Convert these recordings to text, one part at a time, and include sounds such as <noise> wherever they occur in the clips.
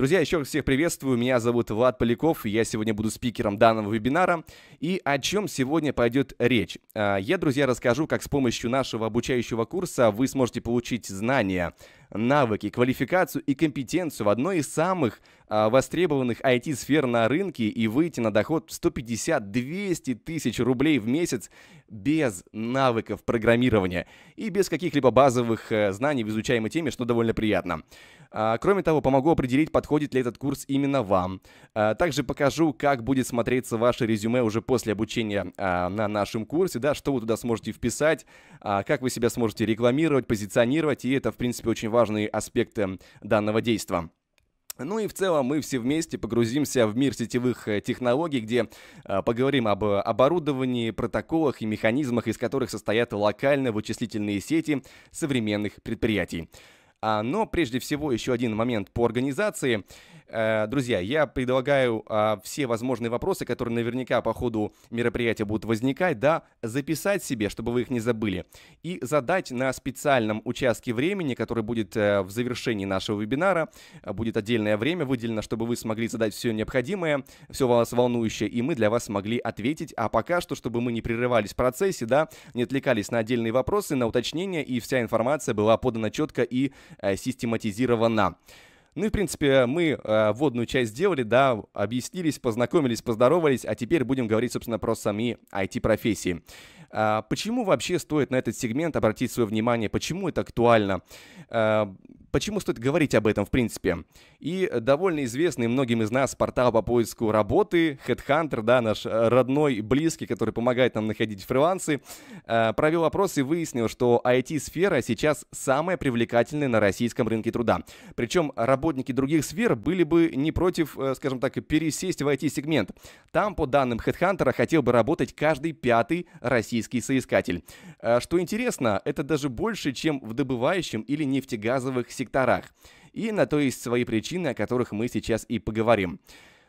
Друзья, еще раз всех приветствую. Меня зовут Влад Поляков. Я сегодня буду спикером данного вебинара. И о чем сегодня пойдет речь? А, я, друзья, расскажу, как с помощью нашего обучающего курса вы сможете получить знания навыки, квалификацию и компетенцию в одной из самых а, востребованных IT-сфер на рынке и выйти на доход в 150-200 тысяч рублей в месяц без навыков программирования и без каких-либо базовых а, знаний в изучаемой теме, что довольно приятно. А, кроме того, помогу определить, подходит ли этот курс именно вам. А, также покажу, как будет смотреться ваше резюме уже после обучения а, на нашем курсе, да, что вы туда сможете вписать, а, как вы себя сможете рекламировать, позиционировать, и это, в принципе, очень важно важные аспекты данного действия. Ну и в целом мы все вместе погрузимся в мир сетевых э, технологий, где э, поговорим об э, оборудовании, протоколах и механизмах, из которых состоят локально вычислительные сети современных предприятий. А, но прежде всего еще один момент по организации – Э, друзья, я предлагаю а, все возможные вопросы, которые наверняка по ходу мероприятия будут возникать, да, записать себе, чтобы вы их не забыли, и задать на специальном участке времени, который будет э, в завершении нашего вебинара. Будет отдельное время выделено, чтобы вы смогли задать все необходимое, все вас волнующее, и мы для вас смогли ответить. А пока что, чтобы мы не прерывались в процессе, да, не отвлекались на отдельные вопросы, на уточнения, и вся информация была подана четко и э, систематизирована. Ну и, в принципе, мы э, вводную часть сделали, да, объяснились, познакомились, поздоровались, а теперь будем говорить, собственно, про сами IT-профессии. Э, а почему вообще стоит на этот сегмент обратить свое внимание, почему это актуально? Э, Почему стоит говорить об этом, в принципе? И довольно известный многим из нас портал по поиску работы, Headhunter, да, наш э, родной, близкий, который помогает нам находить фрилансы, э, провел опрос и выяснил, что IT-сфера сейчас самая привлекательная на российском рынке труда. Причем работники других сфер были бы не против, э, скажем так, пересесть в IT-сегмент. Там, по данным Headhunter, хотел бы работать каждый пятый российский соискатель. Что интересно, это даже больше, чем в добывающем или нефтегазовых секторах. И на то есть свои причины, о которых мы сейчас и поговорим.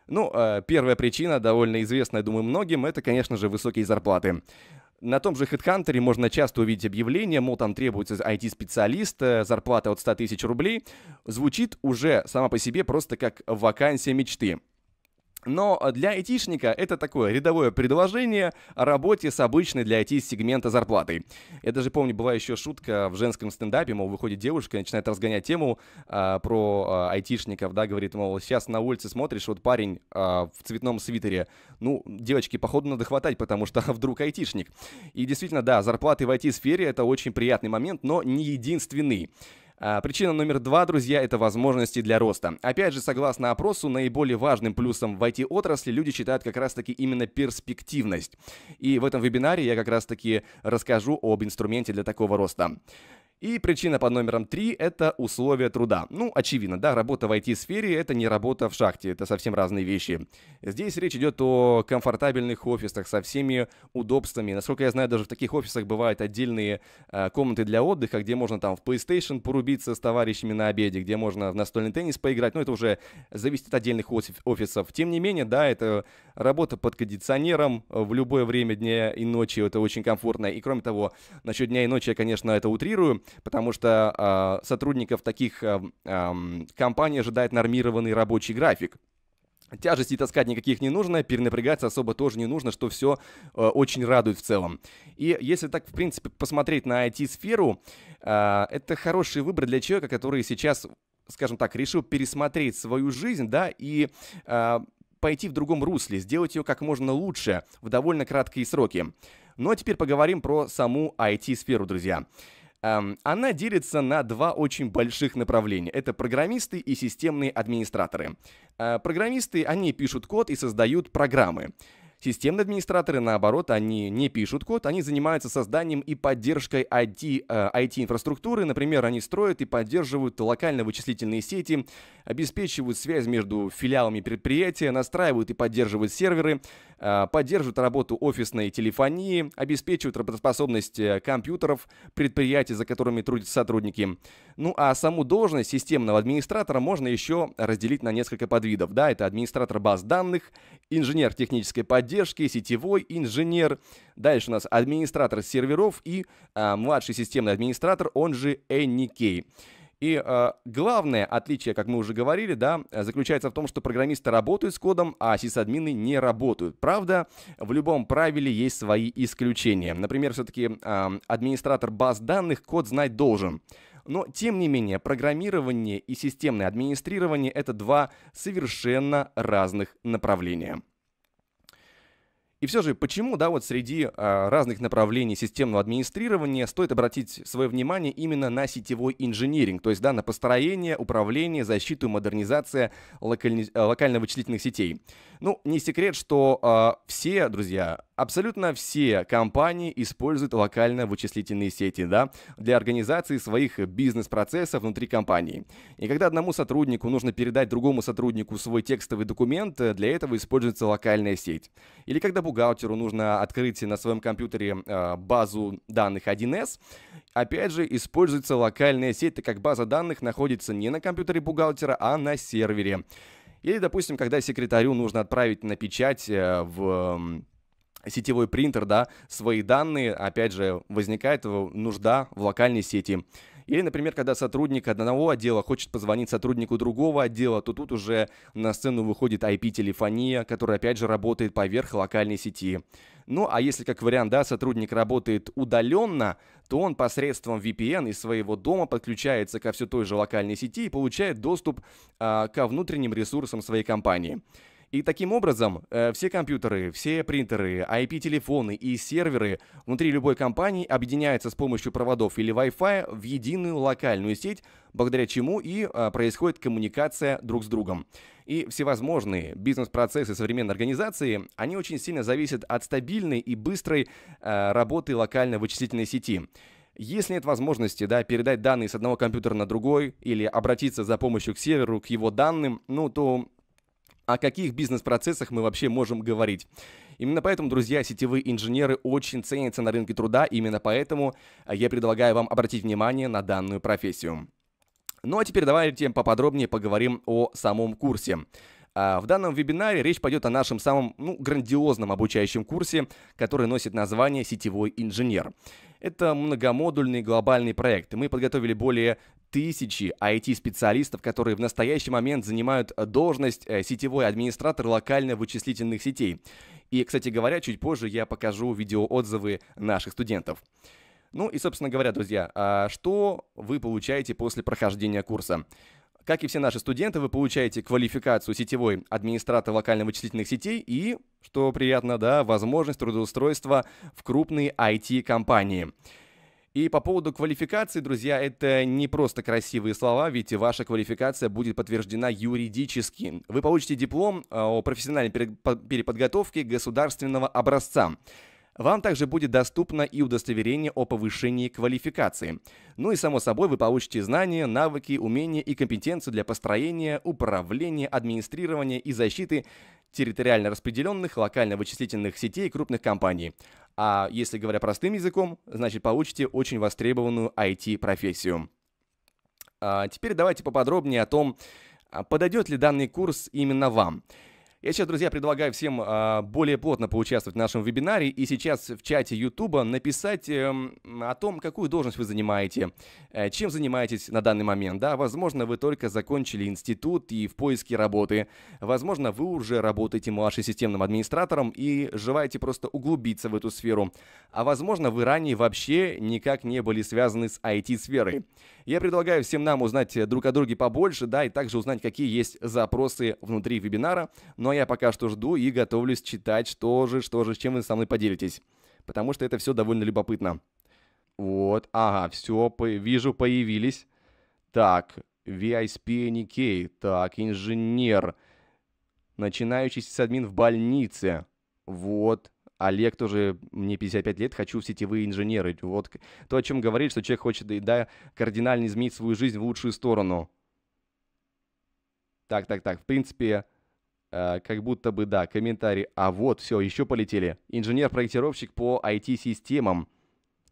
Ну, э, первая причина, довольно известная, думаю, многим, это, конечно же, высокие зарплаты. На том же HeadHunter можно часто увидеть объявление, мол, там требуется IT-специалист, э, зарплата от 100 тысяч рублей. Звучит уже сама по себе просто как вакансия мечты. Но а, для айтишника это такое рядовое предложение о работе с обычной для IT-сегмента зарплатой. Я даже помню, была еще шутка в женском стендапе, мол, выходит девушка, начинает разгонять тему а, про а, айтишников, да, говорит, мол, сейчас на улице смотришь, вот парень а, в цветном свитере, ну, девочки, походу, надо хватать, потому что <laughs> а, вдруг айтишник. И действительно, да, зарплаты в IT-сфере — это очень приятный момент, но не единственный. А, причина номер два, друзья, это возможности для роста. Опять же, согласно опросу, наиболее важным плюсом в IT-отрасли люди считают как раз-таки именно перспективность. И в этом вебинаре я как раз-таки расскажу об инструменте для такого роста. И причина под номером три – это условия труда. Ну, очевидно, да, работа в IT-сфере – это не работа в шахте, это совсем разные вещи. Здесь речь идет о комфортабельных офисах со всеми удобствами. Насколько я знаю, даже в таких офисах бывают отдельные э, комнаты для отдыха, где можно там в PlayStation порубиться с товарищами на обеде, где можно в настольный теннис поиграть. Но ну, это уже зависит от отдельных офисов. Тем не менее, да, это работа под кондиционером в любое время дня и ночи. Это очень комфортно. И кроме того, насчет дня и ночи я, конечно, это утрирую потому что э, сотрудников таких э, э, компаний ожидает нормированный рабочий график. тяжести таскать никаких не нужно, перенапрягаться особо тоже не нужно, что все э, очень радует в целом. И если так, в принципе, посмотреть на IT-сферу, э, это хороший выбор для человека, который сейчас, скажем так, решил пересмотреть свою жизнь, да, и... Э, пойти в другом русле, сделать ее как можно лучше в довольно краткие сроки. Ну а теперь поговорим про саму IT-сферу, Друзья. Эм, она делится на два очень больших направления. Это программисты и системные администраторы. Э, программисты, они пишут код и создают программы. Системные администраторы, наоборот, они не пишут код, они занимаются созданием и поддержкой IT-инфраструктуры. Э, Например, они строят и поддерживают локальные вычислительные сети, обеспечивают связь между филиалами предприятия, настраивают и поддерживают серверы, э, поддерживают работу офисной телефонии, обеспечивают работоспособность э, компьютеров предприятий, за которыми трудятся сотрудники. Ну а саму должность системного администратора можно еще разделить на несколько подвидов. Да, это администратор баз данных, инженер технической поддержки, поддержки, сетевой инженер. Дальше у нас администратор серверов и э, младший системный администратор, он же Энникей. И э, главное отличие, как мы уже говорили, да, заключается в том, что программисты работают с кодом, а сисадмины не работают. Правда, в любом правиле есть свои исключения. Например, все-таки э, а, администратор баз данных код знать должен. Но, тем не менее, программирование и системное администрирование — это два совершенно разных направления. И все же, почему, да, вот среди а, разных направлений системного администрирования стоит обратить свое внимание именно на сетевой инжиниринг, то есть, да, на построение, управление, защиту модернизация локаль... Э, локально-вычислительных сетей? Ну, не секрет, что а, все, друзья, абсолютно все компании используют локально-вычислительные сети, да, для организации своих бизнес-процессов внутри компании. И когда одному сотруднику нужно передать другому сотруднику свой текстовый документ, э, для этого используется локальная сеть. Или когда бухгалтеру нужно открыть на своем компьютере э, базу данных 1С. Опять же, используется локальная сеть, так как база данных находится не на компьютере бухгалтера, а на сервере. Или, допустим, когда секретарю нужно отправить на печать э, в сетевой принтер, да, свои данные, опять же, возникает нужда в локальной сети. Или, например, когда сотрудник одного отдела хочет позвонить сотруднику другого отдела, то тут уже на сцену выходит IP-телефония, которая опять же работает поверх локальной сети. Ну, а если, как вариант, да, сотрудник работает удаленно, то он посредством VPN из своего дома подключается ко все той же локальной сети и получает доступ э, ко внутренним ресурсам своей компании. И таким образом э, все компьютеры, все принтеры, IP-телефоны и серверы внутри любой компании объединяются с помощью проводов или Wi-Fi в единую локальную сеть, благодаря чему и э, происходит коммуникация друг с другом. И всевозможные бизнес-процессы современной организации, они очень сильно зависят от стабильной и быстрой э, работы локальной вычислительной сети. Если нет возможности да, передать данные с одного компьютера на другой или обратиться за помощью к серверу, к его данным, ну, то о каких бизнес-процессах мы вообще можем говорить. Именно поэтому, друзья, сетевые инженеры очень ценятся на рынке труда, именно поэтому а, я предлагаю вам обратить внимание на данную профессию. Ну а теперь давайте поподробнее поговорим о самом курсе. А, в данном вебинаре речь пойдет о нашем самом ну, грандиозном обучающем курсе, который носит название «Сетевой инженер». Это многомодульный глобальный проект. Мы подготовили более тысячи IT-специалистов, которые в настоящий момент занимают э, должность э, сетевой администратор локально-вычислительных сетей. И, кстати говоря, чуть позже я покажу видеоотзывы наших студентов. Ну и, собственно говоря, друзья, а что вы получаете после прохождения курса? Как и все наши студенты, вы получаете квалификацию сетевой администратора локально-вычислительных сетей и, что приятно, да, возможность трудоустройства в крупные IT-компании. И по поводу квалификации, друзья, это не просто красивые слова, ведь ваша квалификация будет подтверждена юридически. Вы получите диплом а, о профессиональной переподготовке государственного образца. Вам также будет доступно и удостоверение о повышении квалификации. Ну и, само собой, вы получите знания, навыки, умения и компетенцию для построения, управления, администрирования и защиты территориально распределенных локально-вычислительных сетей крупных компаний. А если говоря простым языком, значит получите очень востребованную IT-профессию. А теперь давайте поподробнее о том, а подойдет ли данный курс именно вам. Я сейчас, друзья, предлагаю всем э, более плотно поучаствовать в нашем вебинаре и сейчас в чате Ютуба написать э, о том, какую должность вы занимаете, э, чем занимаетесь на данный момент. Да, возможно, вы только закончили институт и в поиске работы. Возможно, вы уже работаете младшим системным администратором и желаете просто углубиться в эту сферу. А возможно, вы ранее вообще никак не были связаны с IT-сферой. Я предлагаю всем нам узнать э, друг о друге побольше, да, и также узнать, какие есть запросы внутри вебинара. Но ну, а но я пока что жду и готовлюсь читать, что же, что же, с чем вы со мной поделитесь. Потому что это все довольно любопытно. Вот, ага, все, по вижу, появились. Так, VISPNK, так, инженер, начинающийся админ в больнице. Вот, а Олег тоже, мне 55 лет, хочу в сетевые инженеры. Вот то, о чем говорит, что человек хочет, да, кардинально изменить свою жизнь в лучшую сторону. Так, так, так, в принципе, Э, как будто бы, да, комментарий. А вот, все, еще полетели. Инженер-проектировщик по IT-системам.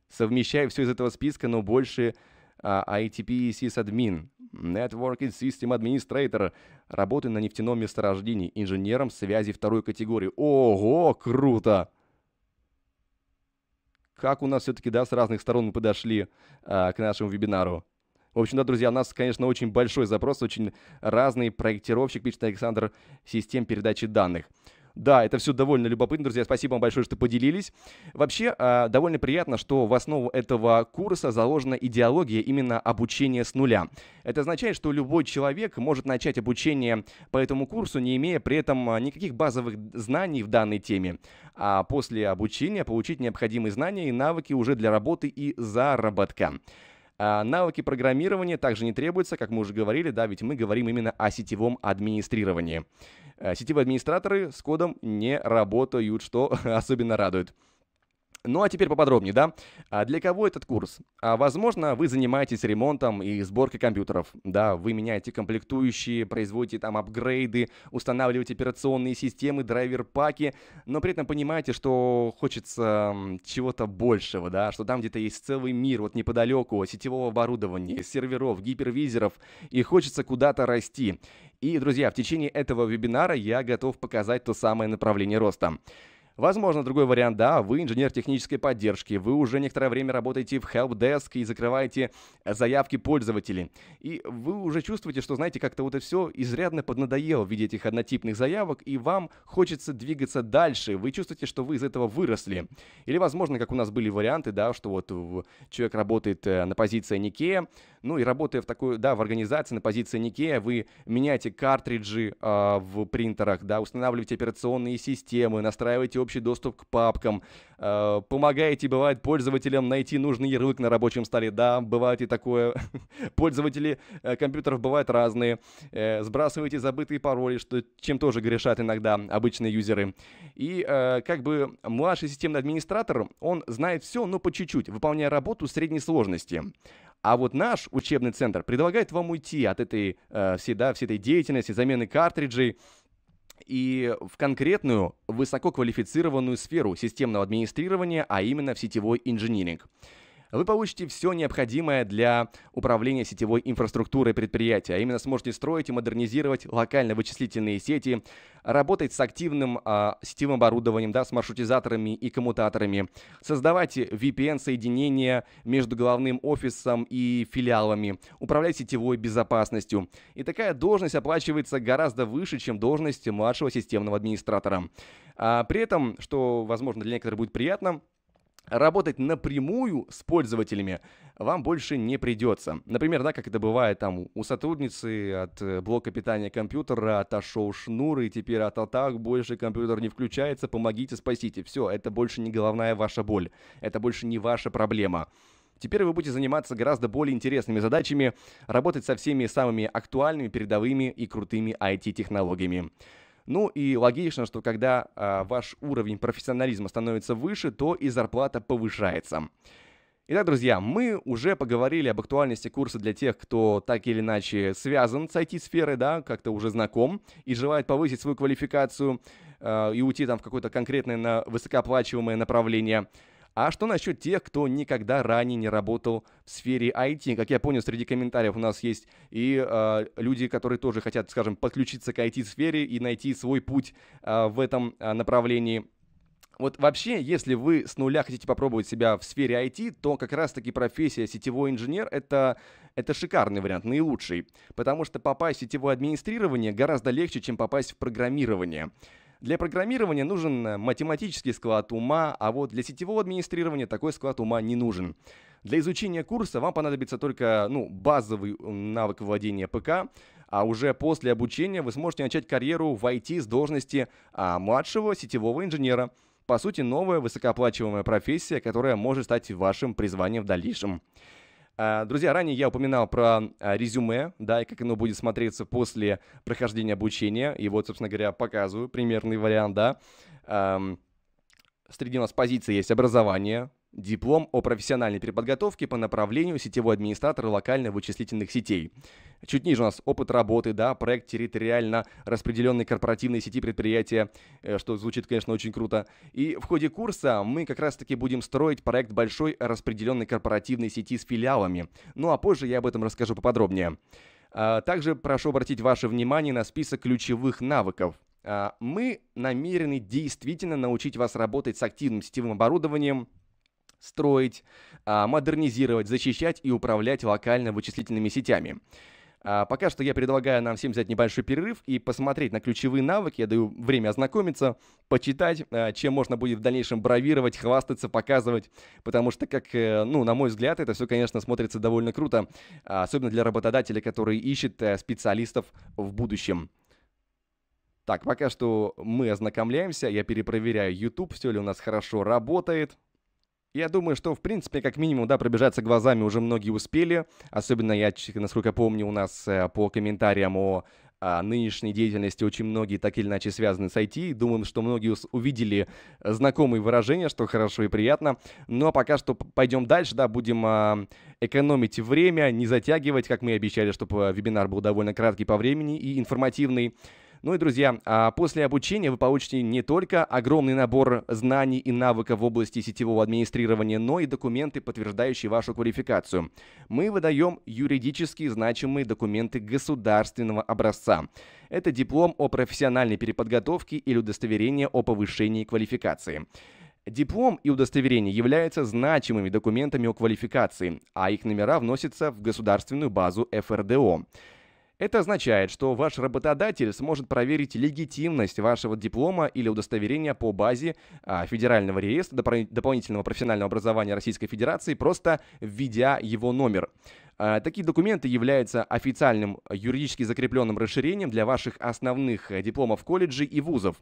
Совмещаю все из этого списка, но больше а, ITP и sysadmin. Network System Administrator. Работаю на нефтяном месторождении. Инженером связи второй категории. Ого, круто! Как у нас все-таки, да, с разных сторон мы подошли а, к нашему вебинару. В общем, да, друзья, у нас, конечно, очень большой запрос, очень разный проектировщик, пишет Александр, систем передачи данных. Да, это все довольно любопытно, друзья. Спасибо вам большое, что поделились. Вообще, а, довольно приятно, что в основу этого курса заложена идеология именно обучения с нуля. Это означает, что любой человек может начать обучение по этому курсу, не имея при этом а, никаких базовых знаний в данной теме, а после обучения получить необходимые знания и навыки уже для работы и заработка. А, навыки программирования также не требуются, как мы уже говорили, да, ведь мы говорим именно о сетевом администрировании. Э, сетевые администраторы с кодом не работают, что <laughs> особенно радует. Ну а теперь поподробнее, да? А для кого этот курс? А, возможно, вы занимаетесь ремонтом и сборкой компьютеров, да, вы меняете комплектующие, производите там апгрейды, устанавливаете операционные системы, драйвер-паки, но при этом понимаете, что хочется чего-то большего, да, что там где-то есть целый мир, вот неподалеку, сетевого оборудования, серверов, гипервизоров, и хочется куда-то расти. И, друзья, в течение этого вебинара я готов показать то самое направление роста. Возможно, другой вариант, да, вы инженер технической поддержки, вы уже некоторое время работаете в helpdesk и закрываете э, заявки пользователей. И вы уже чувствуете, что, знаете, как-то вот это все изрядно поднадоело в виде этих однотипных заявок, и вам хочется двигаться дальше. Вы чувствуете, что вы из этого выросли. Или, возможно, как у нас были варианты, да, что вот э, человек работает э, на позиции Нике, ну и работая в такую, да, в организации на позиции Никея, вы меняете картриджи э, в принтерах, да, устанавливаете операционные системы, настраиваете общий доступ к папкам, э, помогаете, бывает, пользователям найти нужный ярлык на рабочем столе, да, бывает и такое. <laughs> Пользователи э, компьютеров бывают разные. Э, сбрасываете забытые пароли, что, чем тоже грешат иногда обычные юзеры. И э, как бы младший системный администратор, он знает все, но по чуть-чуть, выполняя работу средней сложности. А вот наш учебный центр предлагает вам уйти от этой э, всей, да, всей этой деятельности, замены картриджей, и в конкретную высококвалифицированную сферу системного администрирования, а именно в сетевой инжиниринг вы получите все необходимое для управления сетевой инфраструктурой предприятия. А именно сможете строить и модернизировать локально-вычислительные сети, работать с активным э, сетевым оборудованием, да, с маршрутизаторами и коммутаторами, создавать VPN-соединения между главным офисом и филиалами, управлять сетевой безопасностью. И такая должность оплачивается гораздо выше, чем должность младшего системного администратора. А при этом, что, возможно, для некоторых будет приятно, работать напрямую с пользователями вам больше не придется. Например, да, как это бывает там у сотрудницы от э, блока питания компьютера отошел шнур, и теперь от атак больше компьютер не включается, помогите, спасите. Все, это больше не головная ваша боль, это больше не ваша проблема. Теперь вы будете заниматься гораздо более интересными задачами, работать со всеми самыми актуальными, передовыми и крутыми IT-технологиями. Ну и логично, что когда э, ваш уровень профессионализма становится выше, то и зарплата повышается. Итак, друзья, мы уже поговорили об актуальности курса для тех, кто так или иначе связан с IT-сферой, да, как-то уже знаком и желает повысить свою квалификацию э, и уйти там в какое-то конкретное на высокооплачиваемое направление. А что насчет тех, кто никогда ранее не работал в сфере IT? Как я понял, среди комментариев у нас есть и э, люди, которые тоже хотят, скажем, подключиться к IT-сфере и найти свой путь э, в этом э, направлении. Вот вообще, если вы с нуля хотите попробовать себя в сфере IT, то как раз-таки профессия сетевой инженер это, — это шикарный вариант, наилучший. Потому что попасть в сетевое администрирование гораздо легче, чем попасть в программирование. Для программирования нужен э, математический склад ума, а вот для сетевого администрирования такой склад ума не нужен. Для изучения курса вам понадобится только ну, базовый навык владения ПК, а уже после обучения вы сможете начать карьеру в IT с должности а, младшего сетевого инженера. По сути, новая высокооплачиваемая профессия, которая может стать вашим призванием в дальнейшем. А, друзья, ранее я упоминал про а, резюме, да, и как оно будет смотреться после прохождения обучения. И вот, собственно говоря, показываю примерный вариант, да. Среди у нас позиции есть образование, диплом о профессиональной переподготовке по направлению сетевой администратор локально-вычислительных сетей. Чуть ниже у нас опыт работы, да, проект территориально распределенной корпоративной сети предприятия, э, что звучит, конечно, очень круто. И в ходе курса мы как раз-таки будем строить проект большой распределенной корпоративной сети с филиалами. Ну а позже я об этом расскажу поподробнее. А, также прошу обратить ваше внимание на список ключевых навыков а, – мы намерены действительно научить вас работать с активным сетевым оборудованием, строить, а, модернизировать, защищать и управлять локально-вычислительными сетями. А, пока что я предлагаю нам всем взять небольшой перерыв и посмотреть на ключевые навыки. Я даю время ознакомиться, почитать, а, чем можно будет в дальнейшем бравировать, хвастаться, показывать. Потому что, как, э, ну, на мой взгляд, это все, конечно, смотрится довольно круто. Особенно для работодателя, который ищет э, специалистов в будущем. Так, пока что мы ознакомляемся. Я перепроверяю YouTube, все ли у нас хорошо работает. Я думаю, что, в принципе, как минимум, да, пробежаться глазами уже многие успели. Особенно, я, насколько помню, у нас э, по комментариям о а, нынешней деятельности очень многие так или иначе связаны с IT. Думаем, что многие увидели э, знакомые выражения, что хорошо и приятно. Но ну, а пока что пойдем дальше, да, будем а, экономить время, не затягивать, как мы и обещали, чтобы э, вебинар был довольно краткий по времени и информативный. Ну и, друзья, а, после обучения вы получите не только огромный набор знаний и навыков в области сетевого администрирования, но и документы, подтверждающие вашу квалификацию. Мы выдаем юридически значимые документы государственного образца. Это диплом о профессиональной переподготовке или удостоверение о повышении квалификации. Диплом и удостоверение являются значимыми документами о квалификации, а их номера вносятся в государственную базу ФРДО. Это означает, что ваш работодатель сможет проверить легитимность вашего диплома или удостоверения по базе а, Федерального реестра допро- дополнительного профессионального образования Российской Федерации, просто введя его номер. А, такие документы являются официальным юридически закрепленным расширением для ваших основных э, дипломов колледжей и вузов.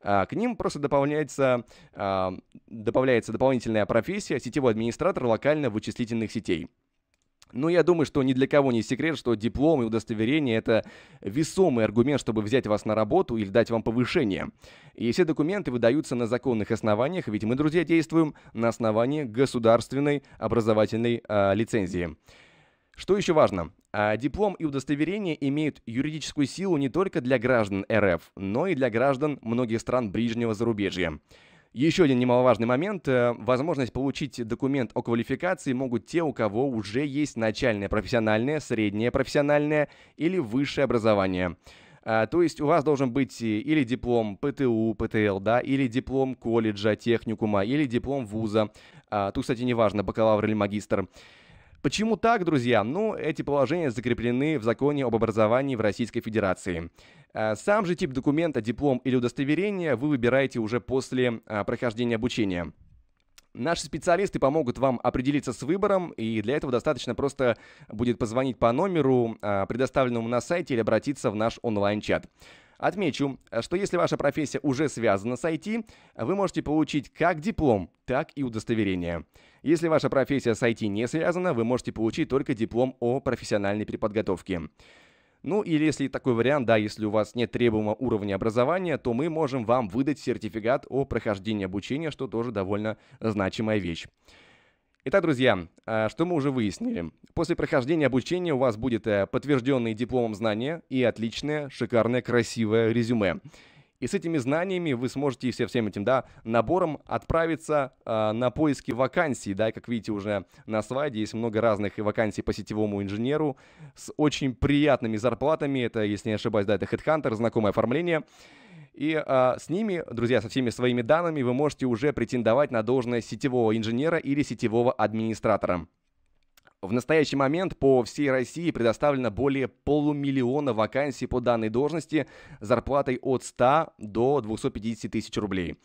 А, к ним просто добавляется, а, добавляется дополнительная профессия сетевой администратор локально-вычислительных сетей. Но ну, я думаю, что ни для кого не секрет, что диплом и удостоверение – это весомый аргумент, чтобы взять вас на работу или дать вам повышение. И все документы выдаются на законных основаниях, ведь мы, друзья, действуем на основании государственной образовательной э, лицензии. Что еще важно? А, диплом и удостоверение имеют юридическую силу не только для граждан РФ, но и для граждан многих стран ближнего зарубежья. Еще один немаловажный момент. Э, возможность получить документ о квалификации могут те, у кого уже есть начальное профессиональное, среднее профессиональное или высшее образование. Э, то есть у вас должен быть или диплом ПТУ, ПТЛ, да, или диплом колледжа, техникума, или диплом вуза. Э, тут, кстати, неважно, бакалавр или магистр. Почему так, друзья? Ну, эти положения закреплены в законе об образовании в Российской Федерации. Э, сам же тип документа, диплом или удостоверение вы выбираете уже после э, прохождения обучения. Наши специалисты помогут вам определиться с выбором, и для этого достаточно просто будет позвонить по номеру, э, предоставленному на сайте, или обратиться в наш онлайн-чат. Отмечу, что если ваша профессия уже связана с IT, вы можете получить как диплом, так и удостоверение. Если ваша профессия с IT не связана, вы можете получить только диплом о профессиональной переподготовке. Ну или если такой вариант, да, если у вас нет требуемого уровня образования, то мы можем вам выдать сертификат о прохождении обучения, что тоже довольно значимая вещь. Итак, друзья, а, что мы уже выяснили. После прохождения обучения у вас будет э, подтвержденный дипломом знания и отличное, шикарное, красивое резюме. И с этими знаниями вы сможете со всем этим, да, набором отправиться э, на поиски вакансий, да, как видите уже на слайде есть много разных вакансий по сетевому инженеру с очень приятными зарплатами, это, если не ошибаюсь, да, это HeadHunter, знакомое оформление. И э, с ними, друзья, со всеми своими данными вы можете уже претендовать на должность сетевого инженера или сетевого администратора. В настоящий момент по всей России предоставлено более полумиллиона вакансий по данной должности с зарплатой от 100 до 250 тысяч рублей.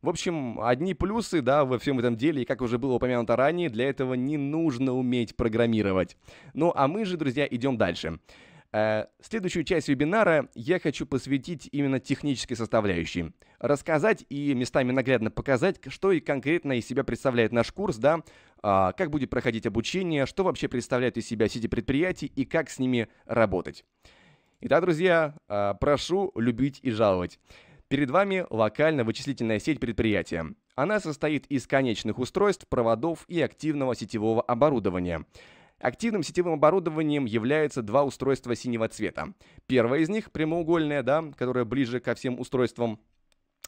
В общем, одни плюсы, да, во всем этом деле, и как уже было упомянуто ранее, для этого не нужно уметь программировать. Ну а мы же, друзья, идем дальше. Э, следующую часть вебинара я хочу посвятить именно технической составляющей. Рассказать и местами наглядно показать, что и конкретно из себя представляет наш курс, да, а, как будет проходить обучение, что вообще представляют из себя сети предприятий и как с ними работать. Итак, друзья, э, прошу любить и жаловать. Перед вами локально-вычислительная сеть предприятия. Она состоит из конечных устройств, проводов и активного сетевого оборудования – Активным сетевым оборудованием являются два устройства синего цвета. Первое из них прямоугольное, да, которое ближе ко всем устройствам.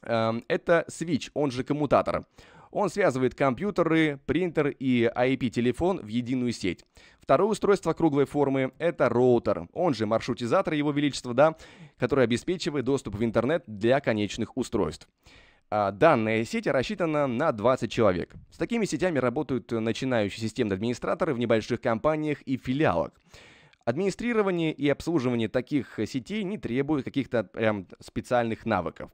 Эм, это switch, он же коммутатор. Он связывает компьютеры, принтер и IP-телефон в единую сеть. Второе устройство круглой формы – это роутер, он же маршрутизатор его величества, да, который обеспечивает доступ в интернет для конечных устройств. А, данная сеть рассчитана на 20 человек. С такими сетями работают начинающие системные администраторы в небольших компаниях и филиалах. Администрирование и обслуживание таких сетей не требует каких-то прям специальных навыков.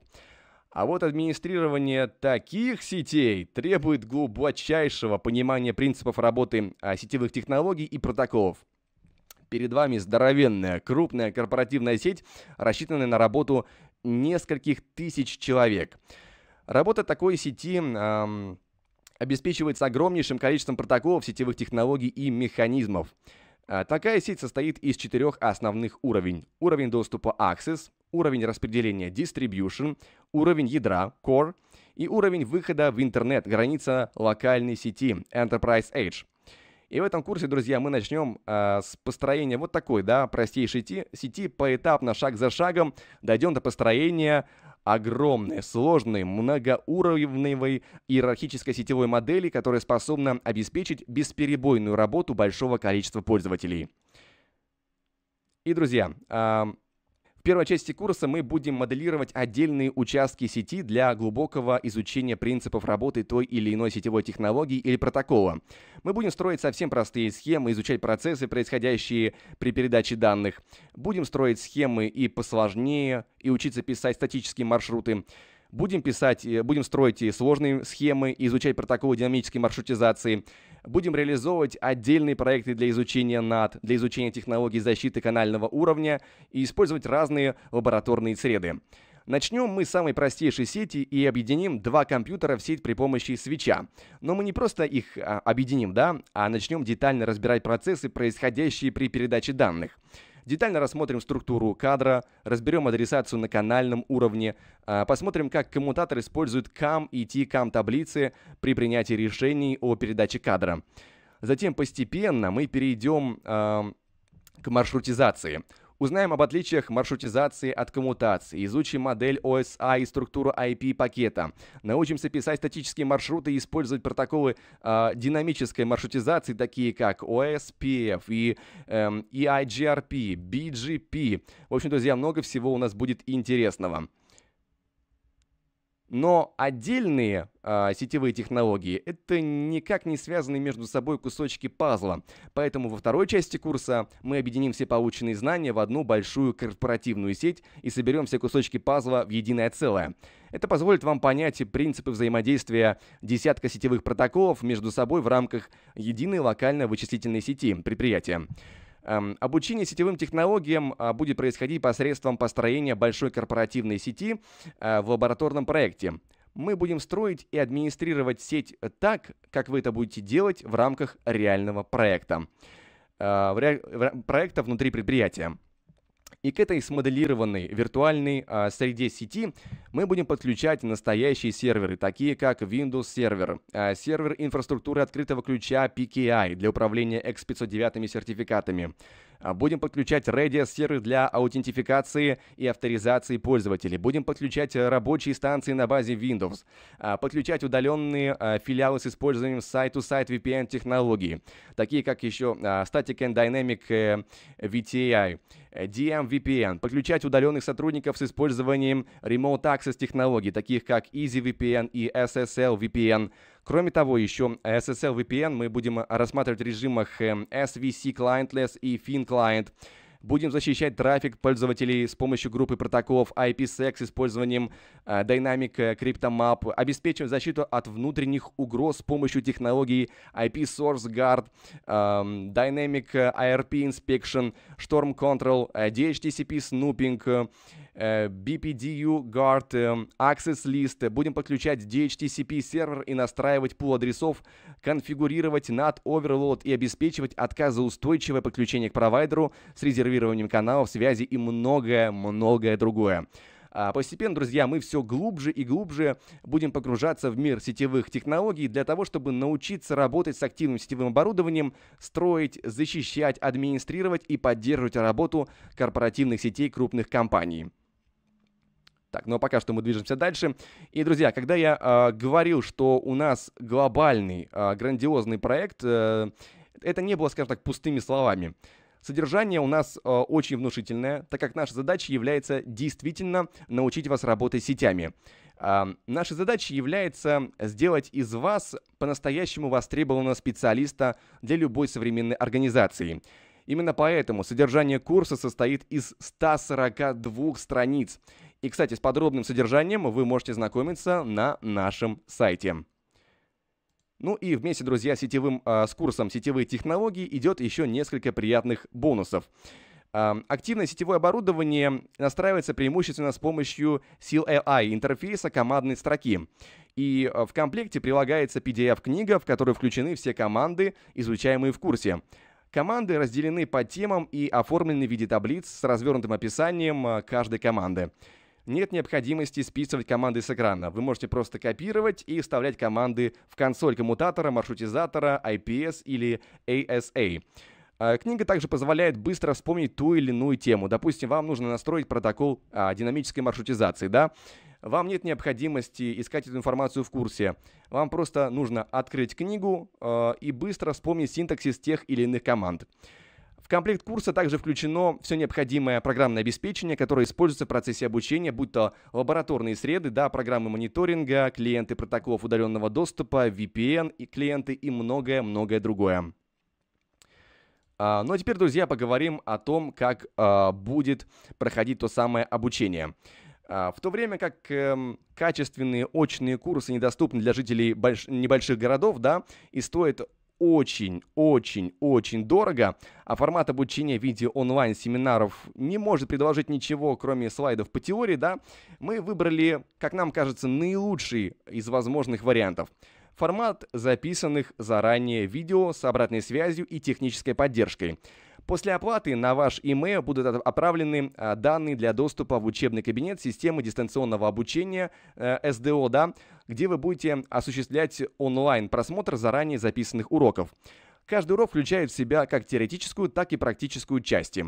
А вот администрирование таких сетей требует глубочайшего понимания принципов работы а, сетевых технологий и протоколов. Перед вами здоровенная, крупная корпоративная сеть, рассчитанная на работу нескольких тысяч человек – Работа такой сети... Эм, обеспечивается огромнейшим количеством протоколов, сетевых технологий и механизмов. А, такая сеть состоит из четырех основных уровней. Уровень доступа Access, уровень распределения Distribution, уровень ядра Core и уровень выхода в интернет, граница локальной сети Enterprise Edge. И в этом курсе, друзья, мы начнем э, с построения вот такой, да, простейшей сети, сети поэтапно, шаг за шагом, дойдем до построения огромной, сложной, многоуровневой иерархической сетевой модели, которая способна обеспечить бесперебойную работу большого количества пользователей. И, друзья, в первой части курса мы будем моделировать отдельные участки сети для глубокого изучения принципов работы той или иной сетевой технологии или протокола. Мы будем строить совсем простые схемы, изучать процессы, происходящие при передаче данных. Будем строить схемы и посложнее, и учиться писать статические маршруты. Будем писать, э, будем строить э, сложные схемы, изучать протоколы динамической маршрутизации. Будем реализовывать отдельные проекты для изучения НАД, для изучения технологий защиты канального уровня и использовать разные лабораторные среды. Начнем мы с самой простейшей сети и объединим два компьютера в сеть при помощи свеча. Но мы не просто их а, объединим, да, а начнем детально разбирать процессы, происходящие при передаче данных. Детально рассмотрим структуру кадра, разберем адресацию на канальном уровне, а, посмотрим, как коммутатор использует CAM и TCAM таблицы при принятии решений о передаче кадра. Затем постепенно мы перейдем э, к маршрутизации – Узнаем об отличиях маршрутизации от коммутации, изучим модель OSI а и структуру IP-пакета, научимся писать статические маршруты и использовать протоколы э, динамической маршрутизации, такие как OSPF и э, EIGRP, BGP. В общем, друзья, много всего у нас будет интересного. Но отдельные э, сетевые технологии — это никак не связанные между собой кусочки пазла. Поэтому во второй части курса мы объединим все полученные знания в одну большую корпоративную сеть и соберем все кусочки пазла в единое целое. Это позволит вам понять принципы взаимодействия десятка сетевых протоколов между собой в рамках единой локальной вычислительной сети предприятия. Эм, обучение сетевым технологиям а, будет происходить посредством построения большой корпоративной сети э, в лабораторном проекте. Мы будем строить и администрировать сеть так, как вы это будете делать в рамках реального проекта, э, проекта внутри предприятия. И к этой смоделированной виртуальной э, среде сети мы будем подключать настоящие серверы, такие как Windows Server, э, сервер инфраструктуры открытого ключа PKI для управления X509 сертификатами. А, будем подключать Redis сервер для аутентификации и авторизации пользователей. Будем подключать э, рабочие станции на базе Windows. Подключать удаленные филиалы с использованием сайт-to-сайт VPN технологий, такие как еще Static and Dynamic э, VTI. DMVPN, эм подключать удаленных сотрудников с использованием Remote Access технологий, таких как EasyVPN и SSL VPN. Кроме того, еще SSL VPN мы будем рассматривать в режимах эм, SVC Clientless и Fin Client. Будем защищать трафик пользователей с помощью группы протоколов IPsec с использованием э, Dynamic э, CryptoMap. Обеспечиваем защиту от внутренних угроз с помощью технологий IP Source Guard, эм, э, Dynamic IRP Inspection, Storm Control, э, DHTCP Snooping, э, Э, BPDU Guard, э, Access List. Будем подключать DHTCP сервер и настраивать пул адресов, конфигурировать NAT Overload и обеспечивать отказоустойчивое подключение к провайдеру с резервированием каналов связи и многое-многое другое. А постепенно, друзья, мы все глубже и глубже будем погружаться в мир сетевых технологий для того, чтобы научиться работать с активным сетевым оборудованием, строить, защищать, администрировать и поддерживать работу корпоративных сетей крупных компаний. Так, ну а пока что мы движемся дальше. И, друзья, когда я э, говорил, что у нас глобальный, э, грандиозный проект, э, это не было, скажем так, пустыми словами. Содержание у нас э, очень внушительное, так как наша задача является действительно научить вас работать сетями. Э, наша задача является сделать из вас по-настоящему востребованного специалиста для любой современной организации. Именно поэтому содержание курса состоит из 142 страниц – и, кстати, с подробным содержанием вы можете знакомиться на нашем сайте. Ну и вместе, друзья, сетевым, э, с курсом «Сетевые технологии» идет еще несколько приятных бонусов. Э, активное сетевое оборудование настраивается преимущественно с помощью CLI интерфейса командной строки. И а, в комплекте прилагается PDF-книга, в которой включены все команды, изучаемые в курсе. Команды разделены по темам и оформлены в виде таблиц с развернутым описанием каждой команды нет необходимости списывать команды с экрана. Вы можете просто копировать и вставлять команды в консоль коммутатора, маршрутизатора, IPS или ASA. А, книга также позволяет быстро вспомнить ту или иную тему. Допустим, вам нужно настроить протокол а, динамической маршрутизации, да? Вам нет необходимости искать эту информацию в курсе. Вам просто нужно открыть книгу э, и быстро вспомнить синтаксис тех или иных команд комплект курса также включено все необходимое программное обеспечение, которое используется в процессе обучения, будь то лабораторные среды, да, программы мониторинга, клиенты протоколов удаленного доступа, VPN и клиенты и многое-многое другое. А, ну а теперь, друзья, поговорим о том, как а, будет проходить то самое обучение. А, в то время как э, качественные очные курсы недоступны для жителей больш... небольших городов, да, и стоит очень-очень-очень дорого, а формат обучения в виде онлайн-семинаров не может предложить ничего, кроме слайдов по теории, да, мы выбрали, как нам кажется, наилучший из возможных вариантов. Формат записанных заранее видео с обратной связью и технической поддержкой – После оплаты на ваш email будут отправлены а, данные для доступа в учебный кабинет системы дистанционного обучения э, СДО, да, где вы будете осуществлять онлайн просмотр заранее записанных уроков. Каждый урок включает в себя как теоретическую, так и практическую части.